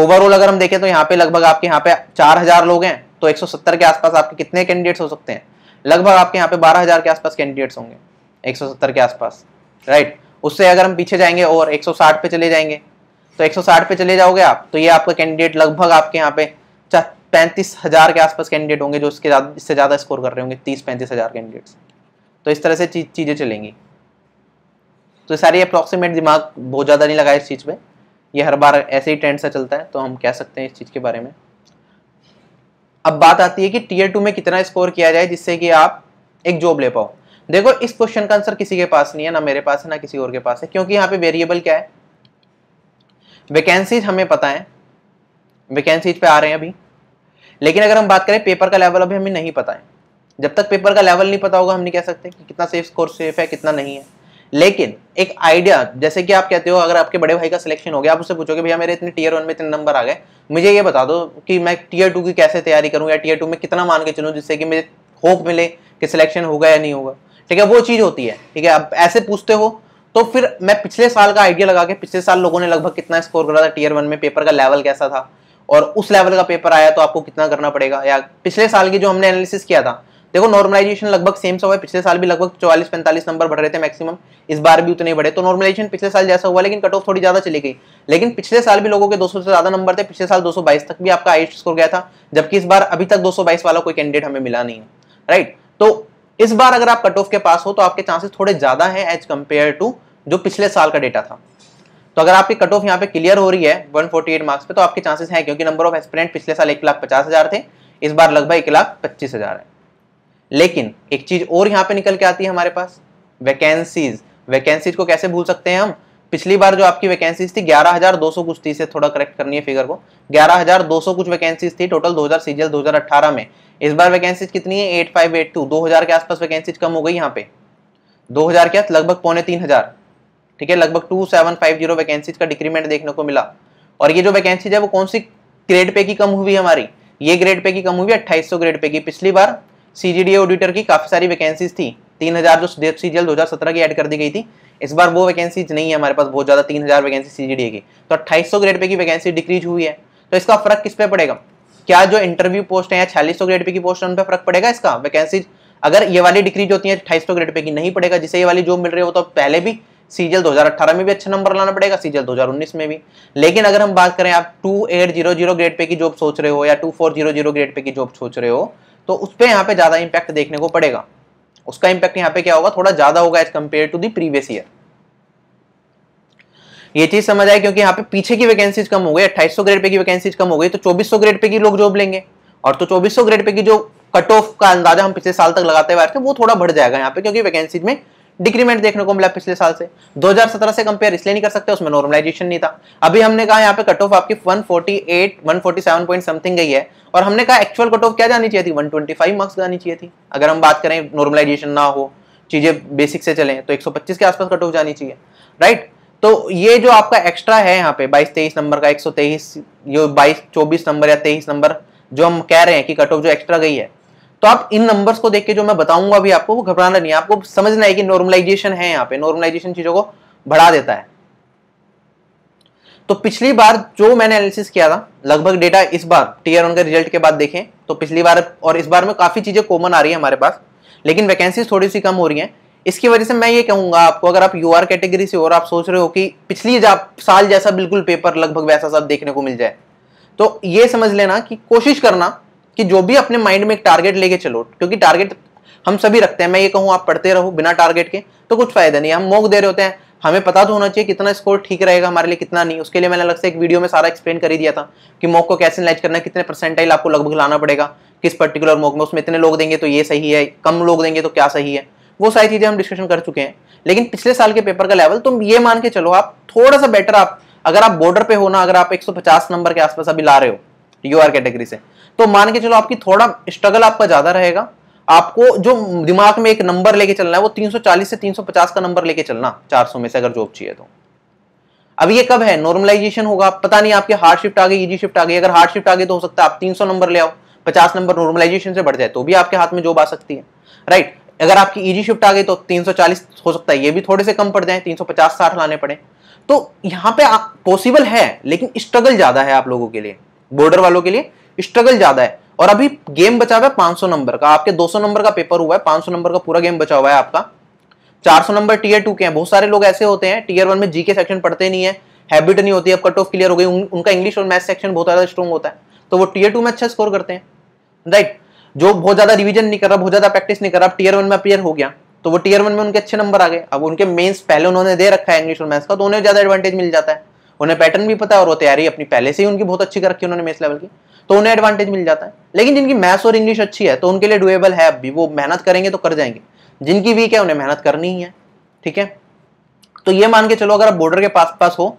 ओवरऑल अगर हम देखें तो यहाँ पे लगभग आपके यहाँ पे चार हजार लोग हैं तो 170 के आसपास आपके कितने कैंडिडेट्स हो सकते हैं लगभग आपके यहाँ पे 12000 के आसपास कैंडिडेट्स होंगे 170 के आसपास राइट उससे अगर हम पीछे जाएंगे और 160 पे चले जाएंगे तो 160 पे चले जाओगे आप तो ये आपका कैंडिडेट लगभग आपके यहाँ पे पैंतीस हजार के आसपास कैंडिडेट होंगे जो इसके इससे ज़्यादा स्कोर कर रहे होंगे तीस पैंतीस हजार कैंडिडेट्स तो इस तरह से चीज़ें चलेंगी तो सारी अप्रोक्सीमेट दिमाग बहुत ज़्यादा नहीं लगा इस चीज़ पर ये हर बार ऐसे ही ट्रेंड सा चलता है तो हम कह सकते हैं इस चीज़ के बारे में अब बात आती है कि टीयर टू में कितना स्कोर किया जाए जिससे कि आप एक जॉब ले पाओ देखो इस क्वेश्चन का आंसर किसी के पास नहीं है ना मेरे पास है ना किसी और के पास है क्योंकि यहाँ पे वेरिएबल क्या है वैकेंसीज हमें पता है वैकेंसीज पे आ रहे हैं अभी लेकिन अगर हम बात करें पेपर का लेवल अभी हमें नहीं पता है जब तक पेपर का लेवल नहीं पता होगा हम नहीं कह सकते कि कितना सेफ स्कोर सेफ है कितना नहीं है लेकिन एक आइडिया जैसे कि आप कहते हो अगर आपके बड़े भाई का सिलेक्शन हो गया आप उससे पूछोगे भैया मेरे इतने टीयर वन में इतने नंबर आ गए मुझे ये बता दो कि मैं टीयर टू की कैसे तैयारी करूँ या टीयर टू में कितना मान के चलूँ जिससे कि मुझे होप मिले कि सिलेक्शन होगा या नहीं होगा ठीक है वो चीज़ होती है ठीक है अब ऐसे पूछते हो तो फिर मैं पिछले साल का आइडिया लगा के पिछले साल लोगों ने लगभग कितना स्कोर करा था टीयर वन में पेपर का लेवल कैसा था और उस लेवल का पेपर आया तो आपको कितना करना पड़ेगा या पिछले साल की जो हमने एनालिसिस किया था देखो नॉर्मलाइजेशन लगभग सेम सा हुआ है पिछले साल भी लगभग चौवालीस पैंतालीस नंबर बढ़ रहे थे मैक्सिमम इस बार भी उतने बढ़े तो नॉर्मलाइजेशन पिछले साल जैसा हुआ लेकिन कट ऑफ थोड़ी ज्यादा चली गई लेकिन पिछले साल भी लोगों के 200 से ज्यादा नंबर थे पिछले साल 222 तक भी आपका हाइस्ट स्कोर गया था जबकि इस बार अभी तक दो वाला कोई कैंडिडेट हमें मिला नहीं है राइट तो इस बार अगर आप कट ऑफ के पास हो तो आपके चांसेस थोड़े ज्यादा है एज कम्पेयर टू जो पिछले साल का डेटा था तो अगर आपकी कट ऑफ यहाँ पे क्लियर हो रही है 148 मार्क्स पे तो आपके चांसेस हैं क्योंकि नंबर ऑफ एक्सपेरेंट पिछले साल एक लाख पचास हजार थे इस बार लगभग एक लाख पच्चीस हजार है लेकिन एक चीज और यहाँ पे निकल के आती है हमारे पास वैकेंसीज वैकेंसीज को कैसे भूल सकते हैं हम पिछली बार जो आपकी वैकेंसीज थी 11,200 कुछ थी से थोड़ा करेक्ट करनी है फिगर को 11,200 कुछ वैकेंसीज थी टोटल 2000 सीजीएल 2018 में इस बार वैकेंसीज कितनी है 8582 2000 के आसपास वैकेंसीज कम हो गई यहाँ पे 2000 के लगभग पौने तीन हजार ठीक है लगभग two seven five zero vacancies का डिक्रीमेंट देखने को मिला और ये जो वैकेंसीज है वो कौन सी ग्रेड पे की कम हुई हमारी ये ग्रेड पे की कम हुई अट्ठाईस ग्रेड पे की पिछली बार सी ऑडिटर की काफ़ी सारी वैकेंसीज थी तीन हज़ार जो सी जी दो हज़ार सत्रह की ऐड कर दी गई थी इस बार वो वैकेंसीज नहीं है हमारे पास बहुत ज़्यादा तीन हज़ार वैकेंसी सी की तो अट्ठाईस सौ ग्रेड पे की वैकेंसी डिक्रीज हुई है तो इसका फर्क किस पे पड़ेगा क्या जो इंटरव्यू पोस्ट है या छियालीस सौ ग्रेड पे की पोस्ट है उन पर फर्क पड़ेगा इसका वैकेंसीज अगर ये वाली डिक्रीज होती है अट्ठाईस सौ ग्रेड पे की नहीं पड़ेगा जिसे ये वाली जॉब मिल रही हो तो पहले भी सीजल 2018 में भी अच्छा नंबर लाना पड़ेगा सीजल 2019 में भी लेकिन अगर हम बात करें आप 2800 ग्रेड पे की जॉब सोच रहे हो या 2400 ग्रेड पे की जॉब सोच रहे हो तो उस पर यहाँ पे ज़्यादा इंपैक्ट देखने को पड़ेगा उसका इंपैक्ट यहाँ पे क्या होगा थोड़ा ज़्यादा होगा as compared to the previous year ये चीज़ समझ आए क्योंकि यहाँ पे पीछे की वैकेंसीज कम हो गई अट्ठाईस ग्रेड पे की वैकेंसीज कम हो गई तो 2400 ग्रेड पे की लोग जॉब लेंगे और तो 2400 ग्रेड पे की जो कट ऑफ का अंदाजा हम पिछले साल तक लगाते हुए वो थोड़ा बढ़ जाएगा यहाँ पे क्योंकि वैकेंसीज में डिक्रीमेंट देखने को मिला पिछले साल से 2017 से कंपेयर इसलिए नहीं कर सकते उसमें नॉर्मलाइजेशन नहीं था अभी हमने कहा यहाँ पे कट ऑफ आपकी 148 147 पॉइंट समथिंग गई है और हमने कहा एक्चुअल कट ऑफ क्या जानी चाहिए थी 125 मार्क्स जानी चाहिए थी अगर हम बात करें नॉर्मलाइजेशन ना हो चीजें बेसिक से चले तो एक के आसपास कट ऑफ जानी चाहिए राइट तो ये जो आपका एक्स्ट्रा है यहाँ पे बाईस तेईस नंबर का एक सौ तेईस बाईस चौबीस नंबर या तेईस नंबर जो हम कह रहे हैं कि कट ऑफ जो एक्स्ट्रा गई है तो आप इन नंबर्स को देख के जो मैं बताऊंगा अभी आपको वो घबराना नहीं आपको समझना है कि नॉर्मलाइजेशन है यहाँ पे नॉर्मलाइजेशन चीजों को बढ़ा देता है तो पिछली बार जो मैंने एनालिसिस किया था लगभग डेटा इस बार टीयर वन के रिजल्ट के बाद देखें तो पिछली बार और इस बार में काफ़ी चीज़ें कॉमन आ रही है हमारे पास लेकिन वैकेंसीज थोड़ी सी कम हो रही हैं इसकी वजह से मैं ये कहूंगा आपको अगर आप यूआर कैटेगरी से और आप सोच रहे हो कि पिछली जा, साल जैसा बिल्कुल पेपर लगभग वैसा सब देखने को मिल जाए तो ये समझ लेना कि कोशिश करना कि जो भी अपने माइंड में एक टारगेट लेके चलो क्योंकि टारगेट हम सभी रखते हैं मैं ये कहूँ आप पढ़ते रहो बिना टारगेट के तो कुछ फायदा नहीं हम मोक दे रहे होते हैं हमें पता तो होना चाहिए कितना स्कोर ठीक रहेगा हमारे लिए कितना नहीं उसके लिए मैंने अलग से एक वीडियो में सारा एक्सप्लेन कर ही दिया था कि मॉक को कैसे लाइज करना है कितने परसेंटाइल आपको लगभग लाना पड़ेगा किस पर्टिकुलर मॉक में उसमें इतने लोग देंगे तो ये सही है कम लोग देंगे तो क्या सही है वो सारी चीज़ें हम डिस्कशन कर चुके हैं लेकिन पिछले साल के पेपर का लेवल तुम ये मान के चलो आप थोड़ा सा बेटर आप अगर आप बॉर्डर पे हो ना अगर आप 150 नंबर के आसपास अभी ला रहे हो यू आर कैटेगरी से तो मान के चलो आपकी थोड़ा स्ट्रगल आपका ज्यादा रहेगा आपको जो दिमाग में एक नंबर लेके चलना है वो 340 से 350 का नंबर लेके चलना 400 में से अगर जॉब चाहिए तो अब ये कब है नॉर्मलाइजेशन होगा पता नहीं आपके हार्ड शिफ्ट आ गई इजी शिफ्ट आ गई अगर हार्ड शिफ्ट आ गई तो हो सकता है आप 300 नंबर ले आओ 50 नंबर नॉर्मलाइजेशन से बढ़ जाए तो भी आपके हाथ में जॉब आ सकती है राइट अगर आपकी ईजी शिफ्ट आ गई तो तीन हो सकता है ये भी थोड़े से कम पड़ जाए तीन सौ लाने पड़े तो यहाँ पे पॉसिबल है लेकिन स्ट्रगल ज्यादा है आप लोगों के लिए बॉर्डर वालों के लिए स्ट्रगल ज्यादा है और अभी गेम बचा हुआ है 500 नंबर का आपके 200 नंबर का पेपर हुआ है 500 नंबर का पूरा गेम बचा हुआ है आपका 400 नंबर टीयर टू के हैं बहुत सारे लोग ऐसे होते हैं टीयर वन में जी के सेक्शन पढ़ते नहीं है हैबिट नहीं होती है अब कट ऑफ क्लियर हो गई उन, उनका इंग्लिश और मैथ सेक्शन बहुत ज्यादा स्ट्रॉन्ग होता है तो वो टीयर टू में अच्छा स्कोर करते हैं राइट जो बहुत ज्यादा रिविजन नहीं कर रहा बहुत ज्यादा प्रैक्टिस नहीं कर रहा टीयर वन में अपियर हो गया तो वो टीयर वन में उनके अच्छे नंबर आ गए अब उनके मेन्स पहले उन्होंने दे रखा है इंग्लिश और मैथ्स का तो उन्हें ज्यादा एडवांटेज मिल जाता है उन्हें पैटर्न भी पता है और वो तैयारी अपनी पहले से ही उनकी बहुत अच्छी कर रखी है उन्होंने मेस लेवल की तो उन्हें एडवांटेज मिल जाता है लेकिन जिनकी मैथ्स और इंग्लिश अच्छी है तो उनके लिए डुएबल है अभी वो मेहनत करेंगे तो कर जाएंगे जिनकी वीक है उन्हें मेहनत करनी ही है ठीक है तो ये मान के चलो अगर आप बॉर्डर के पास पास हो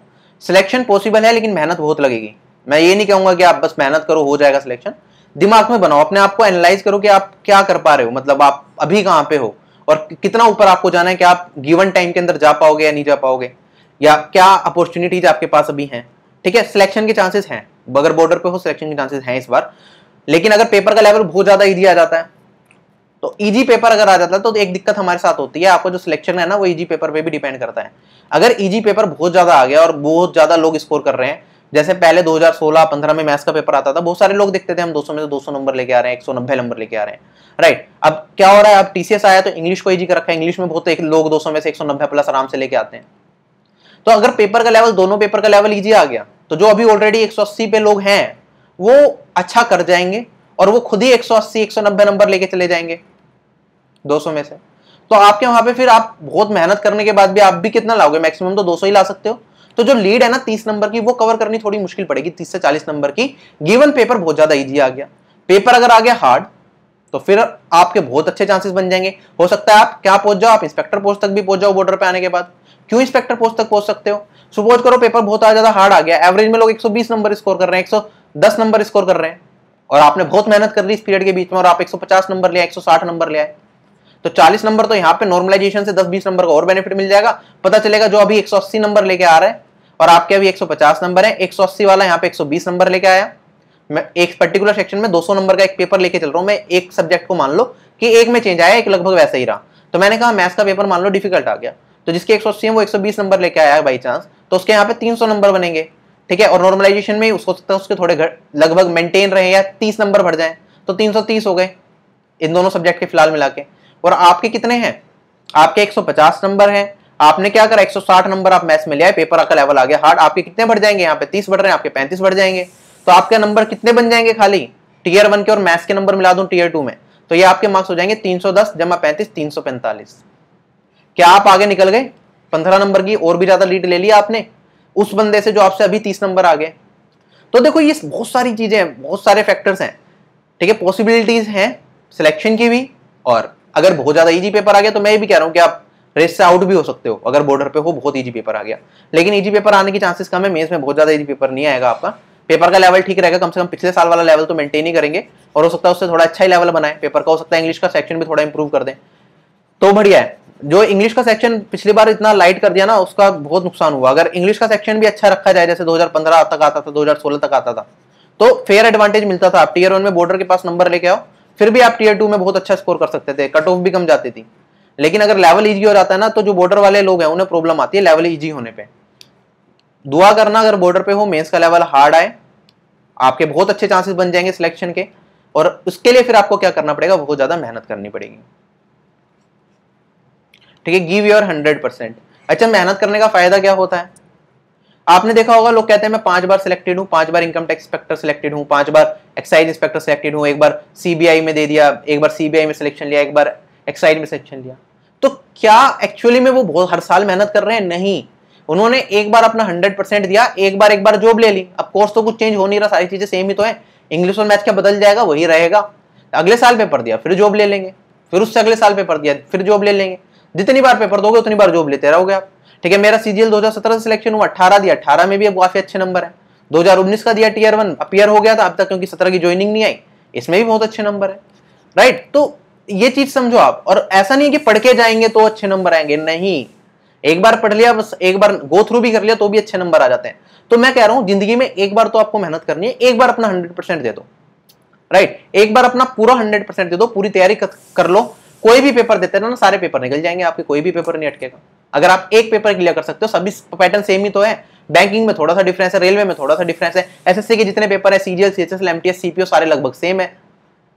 सिलेक्शन पॉसिबल है लेकिन मेहनत बहुत लगेगी मैं ये नहीं कहूंगा कि आप बस मेहनत करो हो जाएगा सिलेक्शन दिमाग में बनाओ अपने आप को एनालाइज करो कि आप क्या कर पा रहे हो मतलब आप अभी कहाँ पे हो और कितना ऊपर आपको जाना है कि आप गिवन टाइम के अंदर जा पाओगे या नहीं जा पाओगे या क्या अपॉर्चुनिटीज आपके पास अभी हैं ठीक है सिलेक्शन के चांसेस हैं बगर बॉर्डर पे हो सिलेक्शन के चांसेस हैं इस बार लेकिन अगर पेपर का लेवल बहुत ज़्यादा ईजी आ जाता है तो ईजी पेपर अगर आ जाता है तो एक दिक्कत हमारे साथ होती है आपको जो सिलेक्शन है ना वो ईजी पेपर पे भी डिपेंड करता है अगर ईजी पेपर बहुत ज़्यादा आ गया और बहुत ज़्यादा लोग स्कोर कर रहे हैं जैसे पहले 2016 15 में मैथ्स का पेपर आता था बहुत सारे लोग देखते थे हम 200 में से 200 नंबर लेके आ रहे हैं 190 नंबर लेके आ रहे हैं राइट अब क्या हो रहा है अब टीसीएस आया तो इंग्लिश को ईजी कर रखा है इंग्लिश में बहुत लोग 200 में से 190 प्लस आराम से लेके आते हैं तो अगर पेपर का लेवल दोनों पेपर का लेवल ईजी आ गया तो जो अभी ऑलरेडी 180 पे लोग हैं वो अच्छा कर जाएंगे और वो खुद ही 180 190 नंबर लेके चले जाएंगे 200 में से तो आपके वहां पे फिर आप बहुत मेहनत करने के बाद भी आप भी कितना लाओगे मैक्सिमम तो 200 ही ला सकते हो तो जो लीड है ना 30 नंबर की वो कवर करनी थोड़ी मुश्किल पड़ेगी 30 से 40 नंबर की गिवन पेपर बहुत ज्यादा ईजी आ गया पेपर अगर आ गया हार्ड तो फिर आपके बहुत अच्छे चांसेस बन जाएंगे हो सकता है आप क्या पहुंच जाओ आप इंस्पेक्टर पोस्ट तक भी पहुंच जाओ बॉर्डर पे आने के बाद क्यों इंस्पेक्टर पोस्ट तक पहुंच सकते हो सुपोज करो पेपर बहुत ज्यादा हार्ड आ गया एवरेज में लोग 120 नंबर स्कोर कर रहे हैं 110 नंबर स्कोर कर रहे हैं और आपने बहुत मेहनत कर ली इस पीरियड के बीच में और आप 150 नंबर लिया 160 नंबर लिया तो 40 नंबर तो यहाँ पे नॉर्मलाइजेशन से 10-20 नंबर का और बेनिफिट मिल जाएगा पता चलेगा जो अभी 180 नंबर लेके आ रहा है और आपके अभी 150 नंबर है 180 वाला यहाँ पे 120 नंबर लेके आया मैं एक पर्टिकुलर सेक्शन में दो नंबर का एक पेपर लेके चल रहा हूँ मैं एक सब्जेक्ट को मान लो कि एक में चेंज आया एक लगभग वैसा ही रहा तो मैंने कहा मैथ्स का पेपर मान लो डिफिकल्ट आ गया तो जिसके एक सौ वो 120 नंबर लेके आया है बाई चांस तो उसके यहाँ पे 300 नंबर बनेंगे ठीक है और नॉर्मलाइजेशन में उसको सकता है उसके थोड़े लगभग मेंटेन रहे या 30 नंबर बढ़ जाए तो 330 हो गए इन दोनों सब्जेक्ट के फिलहाल मिला के और आपके कितने हैं आपके 150 नंबर हैं आपने क्या करा 160 नंबर आप मैथ्स में लिया पेपर का लेवल आ गया हार्ड आपके कितने बढ़ जाएंगे यहाँ पे तीस बढ़ रहे हैं आपके पैंतीस बढ़ जाएंगे तो आपके नंबर कितने बन जाएंगे खाली टीयर वन के और मैथ्स के नंबर मिला दूं टीयर टू में तो ये आपके मार्क्स हो जाएंगे 310 जमा पैंतीस तीन सौ पैंतालीस क्या आप आगे निकल गए पंद्रह नंबर की और भी ज्यादा लीड ले लिया आपने उस बंदे से जो आपसे अभी तीस नंबर आ गए तो देखो ये बहुत सारी चीजें हैं बहुत सारे फैक्टर्स हैं ठीक है पॉसिबिलिटीज हैं सिलेक्शन की भी और अगर बहुत ज्यादा ईजी पेपर आ गया तो मैं ये भी कह रहा हूँ कि आप रेस से आउट भी हो सकते हो अगर बॉर्डर पे हो बहुत ईजी पेपर आ गया लेकिन ईजी पेपर आने की चांसेस कम है मेज में बहुत ज्यादा ईजी पेपर नहीं आएगा आपका पेपर का लेवल ठीक रहेगा कम से कम पिछले साल वाला लेवल तो मेंटेन ही करेंगे और हो सकता है उससे थोड़ा अच्छा ही लेवल बनाए पेपर का हो सकता है इंग्लिश का सेक्शन भी थोड़ा इंप्रूव कर दें तो बढ़िया है जो इंग्लिश का सेक्शन पिछली बार इतना लाइट कर दिया ना उसका बहुत नुकसान हुआ अगर इंग्लिश का सेक्शन भी अच्छा रखा जाए जैसे 2015 तक आता था 2016 तक आता था तो फेयर एडवांटेज मिलता था आप टीयर वन में बॉर्डर के पास नंबर लेके आओ फिर भी आप टीयर टू में बहुत अच्छा स्कोर कर सकते थे कट ऑफ भी कम जाती थी लेकिन अगर लेवल ईजी हो जाता है ना तो जो बॉर्डर वाले लोग हैं उन्हें प्रॉब्लम आती है लेवल ईजी होने पर दुआ करना अगर बॉर्डर पे हो मेन्स का लेवल हार्ड आए आपके बहुत अच्छे चांसेस बन जाएंगे सिलेक्शन के और उसके लिए फिर आपको क्या करना पड़ेगा बहुत ज़्यादा मेहनत करनी पड़ेगी ठीक है गिव योर हंड्रेड परसेंट अच्छा मेहनत करने का फायदा क्या होता है आपने देखा होगा लोग कहते हैं मैं पांच बार सिलेक्टेड हूँ पांच बार इनकम टैक्स इंस्पेक्टर सिलेक्टेड हूँ पांच बार एक्साइज इंस्पेक्टर सिलेक्टेड हूँ एक बार सीबीआई में दे दिया एक बार सीबीआई में सिलेक्शन लिया एक बार एक्साइज में सिलेक्शन लिया तो क्या एक्चुअली में वो बहुत हर साल मेहनत कर रहे हैं नहीं उन्होंने एक बार अपना हंड्रेड परसेंट दिया एक बार एक बार जॉब ले ली अब कोर्स तो कुछ चेंज हो नहीं रहा सारी चीजें सेम ही तो है इंग्लिश और मैथ क्या बदल जाएगा वही रहेगा अगले साल पेपर दिया फिर जॉब ले लेंगे फिर उससे अगले साल पेपर दिया फिर जॉब ले लेंगे जितनी बार पेपर दोगे उतनी बार जॉब लेते रहोगे आप ठीक है मेरा सीजीएल 2017 से सिलेक्शन हुआ अठारह दिया अठारह में भी अब काफी अच्छे नंबर है 2019 का दिया टीयर वन अपियर हो गया था अब तक क्योंकि सत्रह की ज्वाइनिंग नहीं आई इसमें भी बहुत अच्छे नंबर है राइट तो ये चीज समझो आप और ऐसा नहीं है कि पढ़ के जाएंगे तो अच्छे नंबर आएंगे नहीं एक बार पढ़ लिया बस एक बार गो थ्रू भी कर लिया तो भी अच्छे नंबर आ जाते हैं तो मैं कह रहा हूं जिंदगी में एक बार तो आपको मेहनत करनी है एक बार अपना हंड्रेड परसेंट दे दो राइट एक बार अपना पूरा हंड्रेड परसेंट दे दो पूरी तैयारी कर लो कोई भी पेपर देते ना सारे पेपर निकल जाएंगे आपके कोई भी पेपर नहीं अटकेगा अगर आप एक पेपर क्लियर कर सकते हो सभी पैटर्न सेम ही तो है बैंकिंग में थोड़ा सा डिफरेंस है रेलवे में थोड़ा सा डिफरेंस है एसएससी के जितने पेपर है सीजीएल सीएचएसएल एमटीएस सीपीओ सारे लगभग सेम है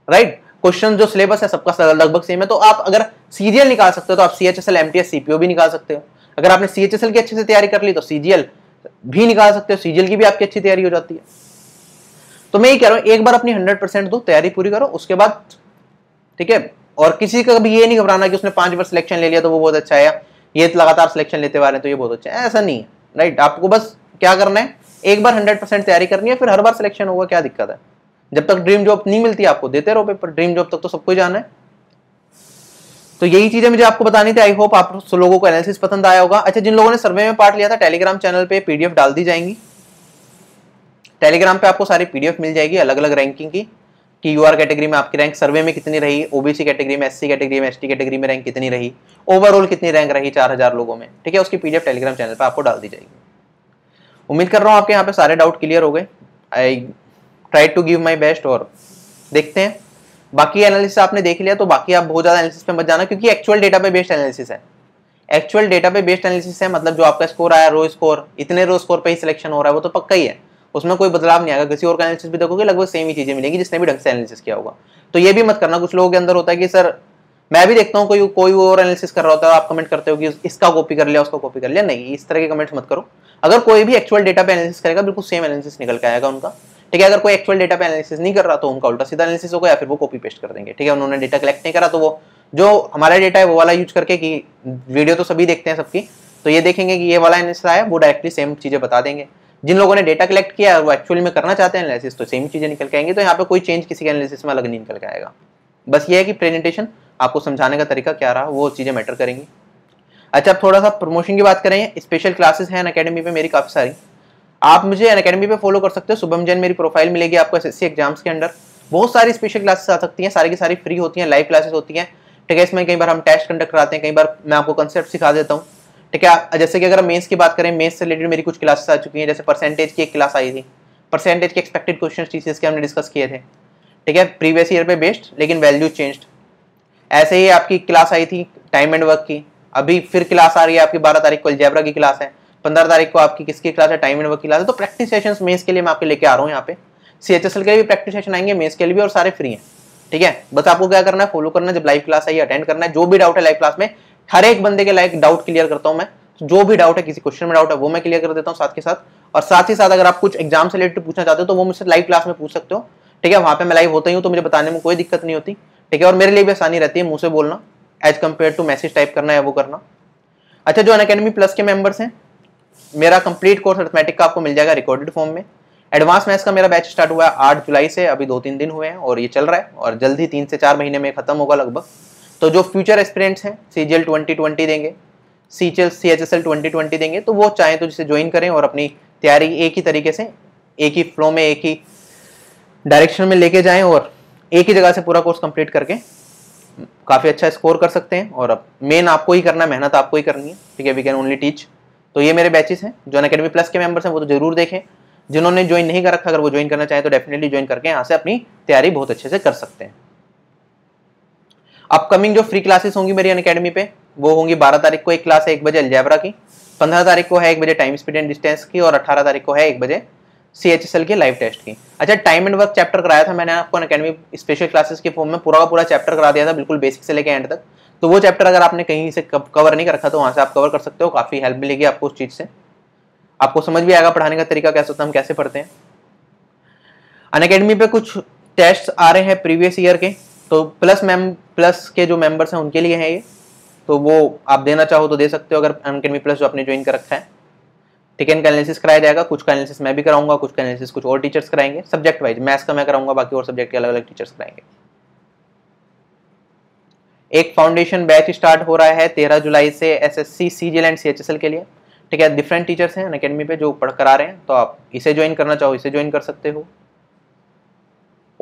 राइट क्वेश्चन जो सिलेबस है सबका लगभग सेम है तो आप अगर सीजीएल निकाल सकते हो तो आप सीएचएसएल एमटीएस सीपीओ भी निकाल सकते हो अगर आपने सीएचएसएल की अच्छे से तैयारी कर ली तो सीजीएल भी निकाल सकते हो सीजीएल की भी आपकी अच्छी तैयारी हो जाती है तो मैं ये कह रहा हूँ एक बार अपनी हंड्रेड परसेंट दो तैयारी पूरी करो उसके बाद ठीक है और किसी का भी ये नहीं घबराना कि उसने पांच बार सिलेक्शन ले लिया तो वो बहुत अच्छा है ये लगातार सिलेक्शन लेते वाले तो ये बहुत अच्छा है ऐसा नहीं है राइट आपको बस क्या करना है एक बार हंड्रेड परसेंट तैयारी करनी है फिर हर बार सिलेक्शन होगा क्या दिक्कत है जब तक ड्रीम जॉब नहीं मिलती आपको देते रहो पेपर ड्रीम जॉब तक तो सबको जाना है तो यही चीजें मुझे आपको बतानी थी आई होप आप लोगों को एनालिसिस पसंद आया होगा अच्छा जिन लोगों ने सर्वे में पार्ट लिया था टेलीग्राम चैनल पे पीडीएफ डाल दी जाएंगी टेलीग्राम पे आपको सारी पीडीएफ मिल जाएगी अलग अलग रैंकिंग की कि यूआर कैटेगरी में आपकी रैंक सर्वे में कितनी रही ओबीसी कैटेगरी में एससी कैटेगरी में एसटी कैटेगरी में रैंक कितनी रही ओवरऑल कितनी रैंक रही चार हजार लोगों में ठीक है उसकी पीडीएफ टेलीग्राम चैनल पर आपको डाल दी जाएगी उम्मीद कर रहा हूँ आपके यहाँ पे सारे डाउट क्लियर हो गए I try to give my best और देखते हैं बाकी एनालिसिस आपने देख लिया तो बाकी आप बहुत ज़्यादा एनालिसिस पे मत जाना क्योंकि एक्चुअल डेटा पे बेस्ड एनालिसिस है एक्चुअल डेटा पे बेस्ड एनालिसिस है मतलब जो आपका स्कोर आया रो स्कोर इतने रो स्कोर पर ही सिलेक्शन हो रहा है वो तो पक्का ही है उसमें कोई बदलाव नहीं आएगा किसी और का एनालिसिस भी देखोगे लगभग सेम ही चीज़ें मिलेंगी जिसने भी ढंग से एनालिसिस किया होगा तो ये भी मत करना कुछ लोगों के अंदर होता है कि सर मैं भी देखता हूँ कोई कोई और एनालिसिस कर रहा होता है आप कमेंट करते हो कि इसका कॉपी कर लिया उसका कॉपी कर लिया नहीं इस तरह के कमेंट्स मत करो अगर कोई भी एक्चुअल डेटा पे एनालिसिस करेगा बिल्कुल सेम एनालिसिस निकल के आएगा उनका ठीक है अगर कोई एक्चुअल डेटा पे एनालिसिस नहीं कर रहा तो उनका उल्टा सीधा एनालिसिस होगा या फिर वो कॉपी पेस्ट कर देंगे ठीक है उन्होंने डेटा कलेक्ट नहीं करा तो वो जो हमारा डेटा है वो वाला यूज करके कि वीडियो तो सभी देखते हैं सबकी तो ये देखेंगे कि ये वाला एनालिसिस आया वो डायरेक्टली सेम चीज़ें बता देंगे जिन लोगों ने डेटा कलेक्ट किया है और वो एक्चुअली में करना चाहते हैं एनालिसिस तो सेम चीज़ें निकल के आएंगी तो यहाँ पर कोई चेंज किसी के एनालिसिस में अलग नहीं निकल के आएगा बस ये है कि प्रेजेंटेशन आपको समझाने का तरीका क्या रहा वो चीज़ें मैटर करेंगी अच्छा आप थोड़ा सा प्रमोशन की बात करें स्पेशल क्लासेस हैं अकेडमी पे मेरी काफ़ी सारी आप मुझे अन अकेडमी पे फॉलो कर सकते हो शुभम जैन मेरी प्रोफाइल मिलेगी आपको एस एग्जाम्स के अंदर बहुत सारी स्पेशल क्लासेस आ सकती हैं सारी की सारी फ्री होती हैं लाइव क्लासेस होती हैं ठीक है इसमें कई बार हम टेस्ट कंडक्ट कराते हैं कई बार मैं आपको कंसेप्ट सिखा देता हूँ ठीक है जैसे कि अगर मेंस की बात करें मेंस से रिलेटेड मेरी कुछ क्लासेस आ चुकी हैं जैसे परसेंटेज की एक क्लास आई थी परसेंटेज के एक्सपेक्टेड क्वेश्चन टीसीएस के हमने डिस्कस किए थे ठीक है प्रीवियस ईयर पे बेस्ड लेकिन वैल्यू चेंज्ड ऐसे ही आपकी क्लास आई थी टाइम एंड वर्क की अभी फिर क्लास आ रही है आपकी बारह तारीख को अलजेबरा की क्लास है पंद्रह तारीख को आपकी किसकी क्लास है टाइम एंड वर्क की क्लास है तो प्रैक्टिस सेशन मेन्स के लिए मैं आपके लेके आ रहा हूँ यहाँ पे सी एच एस एल के लिए भी प्रैक्टिस सेशन आएंगे मेन्स के लिए भी और सारे फ्री हैं ठीक है बस आपको क्या करना है फॉलो करना है जब लाइव क्लास आई अटेंड करना है जो भी डाउट है लाइव क्लास में हर एक बंदे के लाइक डाउट क्लियर करता हूँ मैं जो भी डाउट है किसी क्वेश्चन में डाउट है वो मैं क्लियर कर देता हूँ साथ के साथ और साथ ही साथ अगर आप कुछ एग्जाम से रिलेटेड पूछना चाहते हो तो वो मुझसे लाइव क्लास में पूछ सकते हो ठीक है वहाँ पे मैं लाइव होता ही हूँ तो मुझे बताने में कोई दिक्कत नहीं होती ठीक है और मेरे लिए भी आसानी रहती है मुझसे से बोलना as compared to message type करना है वो करना अच्छा जो अनकेडमी अकेडमी प्लस के मेम्बर्स हैं मेरा कंप्लीट कोर्स अर्थमेटिक का आपको मिल जाएगा रिकॉर्डेड फॉर्म में एडवांस मैथ्स का मेरा बैच स्टार्ट हुआ है आठ जुलाई से अभी दो तीन दिन हुए हैं और ये चल रहा है और जल्द ही तीन से चार महीने में खत्म होगा लगभग तो जो फ्यूचर एक्सपीरियंट्स हैं C G L twenty twenty देंगे C H L C H S L twenty twenty देंगे तो वो चाहें तो जिसे ज्वाइन करें और अपनी तैयारी एक ही तरीके से एक ही फ्लो में एक ही डायरेक्शन में लेके जाएं और एक ही जगह से पूरा कोर्स कंप्लीट करके काफ़ी अच्छा स्कोर कर सकते हैं और अब मेन आपको ही करना मेहनत आपको ही करनी है ठीक है वी कैन ओनली टीच तो ये मेरे बैचेस हैं जो अकेडमी प्लस के मेंबर्स हैं वो तो जरूर देखें जिन्होंने ज्वाइन नहीं कर रखा अगर वो ज्वाइन करना चाहें तो डेफिनेटली ज्वाइन करके यहाँ से अपनी तैयारी बहुत अच्छे से कर सकते हैं अपकमिंग जो फ्री क्लासेस होंगी मेरी अन अकेडमी पे वो होंगी बारह तारीख को एक क्लास है एक बजे अलजैबरा की पंद्रह तारीख को है एक बजे टाइम स्पीड एंड डिस्टेंस की और अठारह तारीख को है एक बजे सी एच एस एल की लाइव टेस्ट की अच्छा टाइम एंड वर्क चैप्टर कराया था मैंने आपको अकेडमी स्पेशल क्लासेस के फॉर्म में पूरा का पूरा चैप्टर करा दिया था बिल्कुल बेसिक से लेकर एंड तक तो वो चैप्टर अगर आपने कहीं से कवर नहीं कर रखा तो वहाँ से आप कवर कर सकते हो काफ़ी हेल्प मिलेगी आपको उस चीज़ से आपको समझ भी आएगा पढ़ाने का तरीका कैसे होता है हम कैसे पढ़ते हैं अन अकेडमी पे कुछ टेस्ट आ रहे हैं प्रीवियस ईयर के तो प्लस मैम प्लस के जो मेंबर्स हैं उनके लिए हैं ये तो वो आप देना चाहो तो दे सकते हो अगर अनकेडमी प्लस जो आपने ज्वाइन कर रखा है टिकन का एनालिसिस कराया जाएगा कुछ का एनालिसिस मैं भी कराऊंगा कुछ का एनालिसिस कुछ और टीचर्स कराएंगे सब्जेक्ट वाइज मैथ्स का मैं कराऊंगा बाकी और सब्जेक्ट के अलग अलग टीचर्स कराएंगे एक फाउंडेशन बैच स्टार्ट हो रहा है तेरह जुलाई से S S C C and C H S L के लिए ठीक है डिफरेंट टीचर्स हैं अकेडमी पे जो पढ़ करा रहे हैं तो आप इसे ज्वाइन करना चाहो इसे ज्वाइन कर सकते हो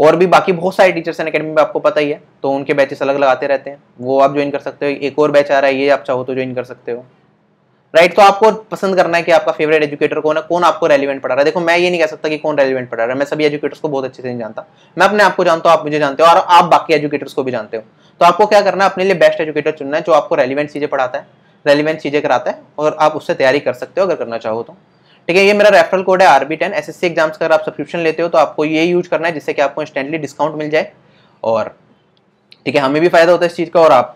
और भी बाकी बहुत सारे टीचर्स हैं अकेडमी में आपको पता ही है तो उनके बैचेस अलग लगाते रहते हैं वो आप ज्वाइन कर सकते हो एक और बैच आ रहा है ये आप चाहो तो ज्वाइन कर सकते हो राइट तो आपको पसंद करना है कि आपका फेवरेट एजुकेटर कौन है कौन आपको रेलिवेंट पढ़ा रहा है देखो मैं ये नहीं कह सकता कि कौन रेलिवेंट पढ़ा रहा है मैं सभी एजुकेटर्स को बहुत अच्छे से नहीं जानता मैं अपने आपको जानता हूँ आप मुझे जानते हो और आप बाकी एजुकेटर्स को भी जानते हो तो आपको क्या करना है अपने लिए बेस्ट एजुकेटर चुनना है जो आपको रेलिवेंट चीज़ें पढ़ाता है रेलिवेंट चीज़ें कराता है और आप उससे तैयारी कर सकते हो अगर करना चाहो तो ठीक है ये मेरा रेफरल कोड है आरबी टेन एस एग्जाम्स का अगर आप सब्सक्रिप्शन लेते हो तो आपको ये यूज करना है जिससे कि आपको इंस्टेंटली डिस्काउंट मिल जाए और ठीक है हमें भी फायदा होता है इस चीज़ का और आप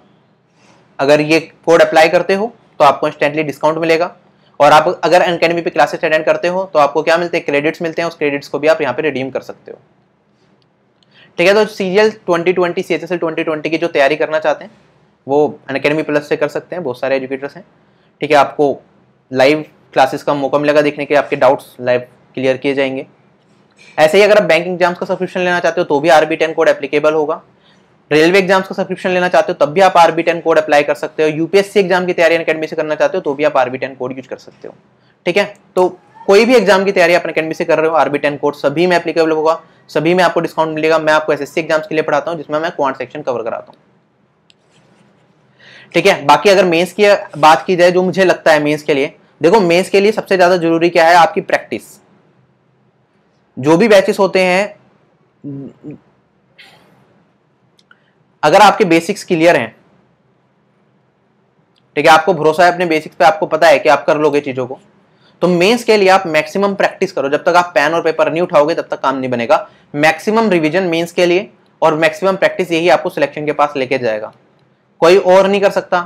अगर ये कोड अप्लाई करते हो तो आपको इंस्टेंटली डिस्काउंट मिलेगा और आप अगर अनकेडमी पे क्लासेस अटेंड करते हो तो आपको क्या मिलते हैं क्रेडिट्स मिलते हैं उस क्रेडिट्स को भी आप यहाँ पे रिडीम कर सकते हो ठीक है तो C G L twenty twenty C S S L twenty twenty की जो तैयारी करना चाहते हैं वो अनकेडमी प्लस से कर सकते हैं बहुत सारे एजुकेटर्स हैं ठीक है आपको लाइव क्लासेस का मौका मिलेगा देखने के आपके डाउट्स लाइव क्लियर किए जाएंगे ऐसे ही अगर आप बैंक एग्जाम्स का सब्सक्रिप्शन लेना चाहते हो तो भी R B ten code applicable होगा रेलवे एग्जाम्स का सब्सक्रिप्शन लेना चाहते हो तब भी आप R B ten code apply कर सकते हो यूपीएससी एग्जाम की तैयारी अकेडमी से करना चाहते हो तो भी आप R B ten code use कर सकते हो ठीक है तो कोई भी एग्जाम की तैयारी आप अकेडमी से कर रहे हो आर बी टेन कोड सभी में एप्लीकेबल होगा सभी में आपको डिस्काउंट मिलेगा मैं आपको एसएससी एग्जाम्स के लिए पढ़ाता हूँ जिसमें मैं क्वांट सेक्शन कवर कराता हूँ ठीक है बाकी अगर मेंस की बात की जाए जो मुझे लगता है मेंस के लिए देखो मेंस के लिए सबसे ज़्यादा जरूरी क्या है आपकी प्रैक्टिस जो भी बैचेस होते हैं अगर आपके बेसिक्स क्लियर हैं ठीक है आपको भरोसा है अपने बेसिक्स पे आपको पता है कि आप कर लोगे चीज़ों को तो मेंस के लिए आप मैक्सिमम प्रैक्टिस करो जब तक आप पेन और पेपर नहीं उठाओगे तब तक काम नहीं बनेगा मैक्सिमम रिविजन मेन्स के लिए और मैक्सिमम प्रैक्टिस यही आपको सिलेक्शन के पास लेके जाएगा कोई और नहीं कर सकता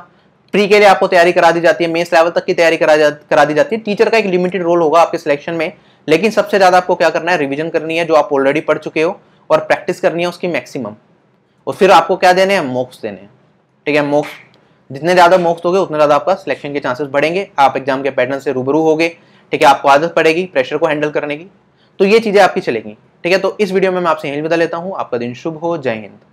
प्री के लिए आपको तैयारी करा दी जाती है मेंस लेवल तक की तैयारी करा करा दी जाती है टीचर का एक लिमिटेड रोल होगा आपके सिलेक्शन में लेकिन सबसे ज़्यादा आपको क्या करना है रिविजन करनी है जो आप ऑलरेडी पढ़ चुके हो और प्रैक्टिस करनी है उसकी मैक्सिमम और फिर आपको क्या देने हैं मोक्स देने हैं ठीक है मोक्स जितने ज़्यादा मोक्स होगे उतने ज़्यादा आपका सिलेक्शन के चांसेस बढ़ेंगे आप एग्जाम के पैटर्न से रूबरू होगे ठीक है आपको आदत पड़ेगी प्रेशर को हैंडल करने की तो ये चीज़ें आपकी चलेंगी ठीक है तो इस वीडियो में मैं आपसे हिंदी बता लेता हूँ आपका दिन शुभ हो जय हिंद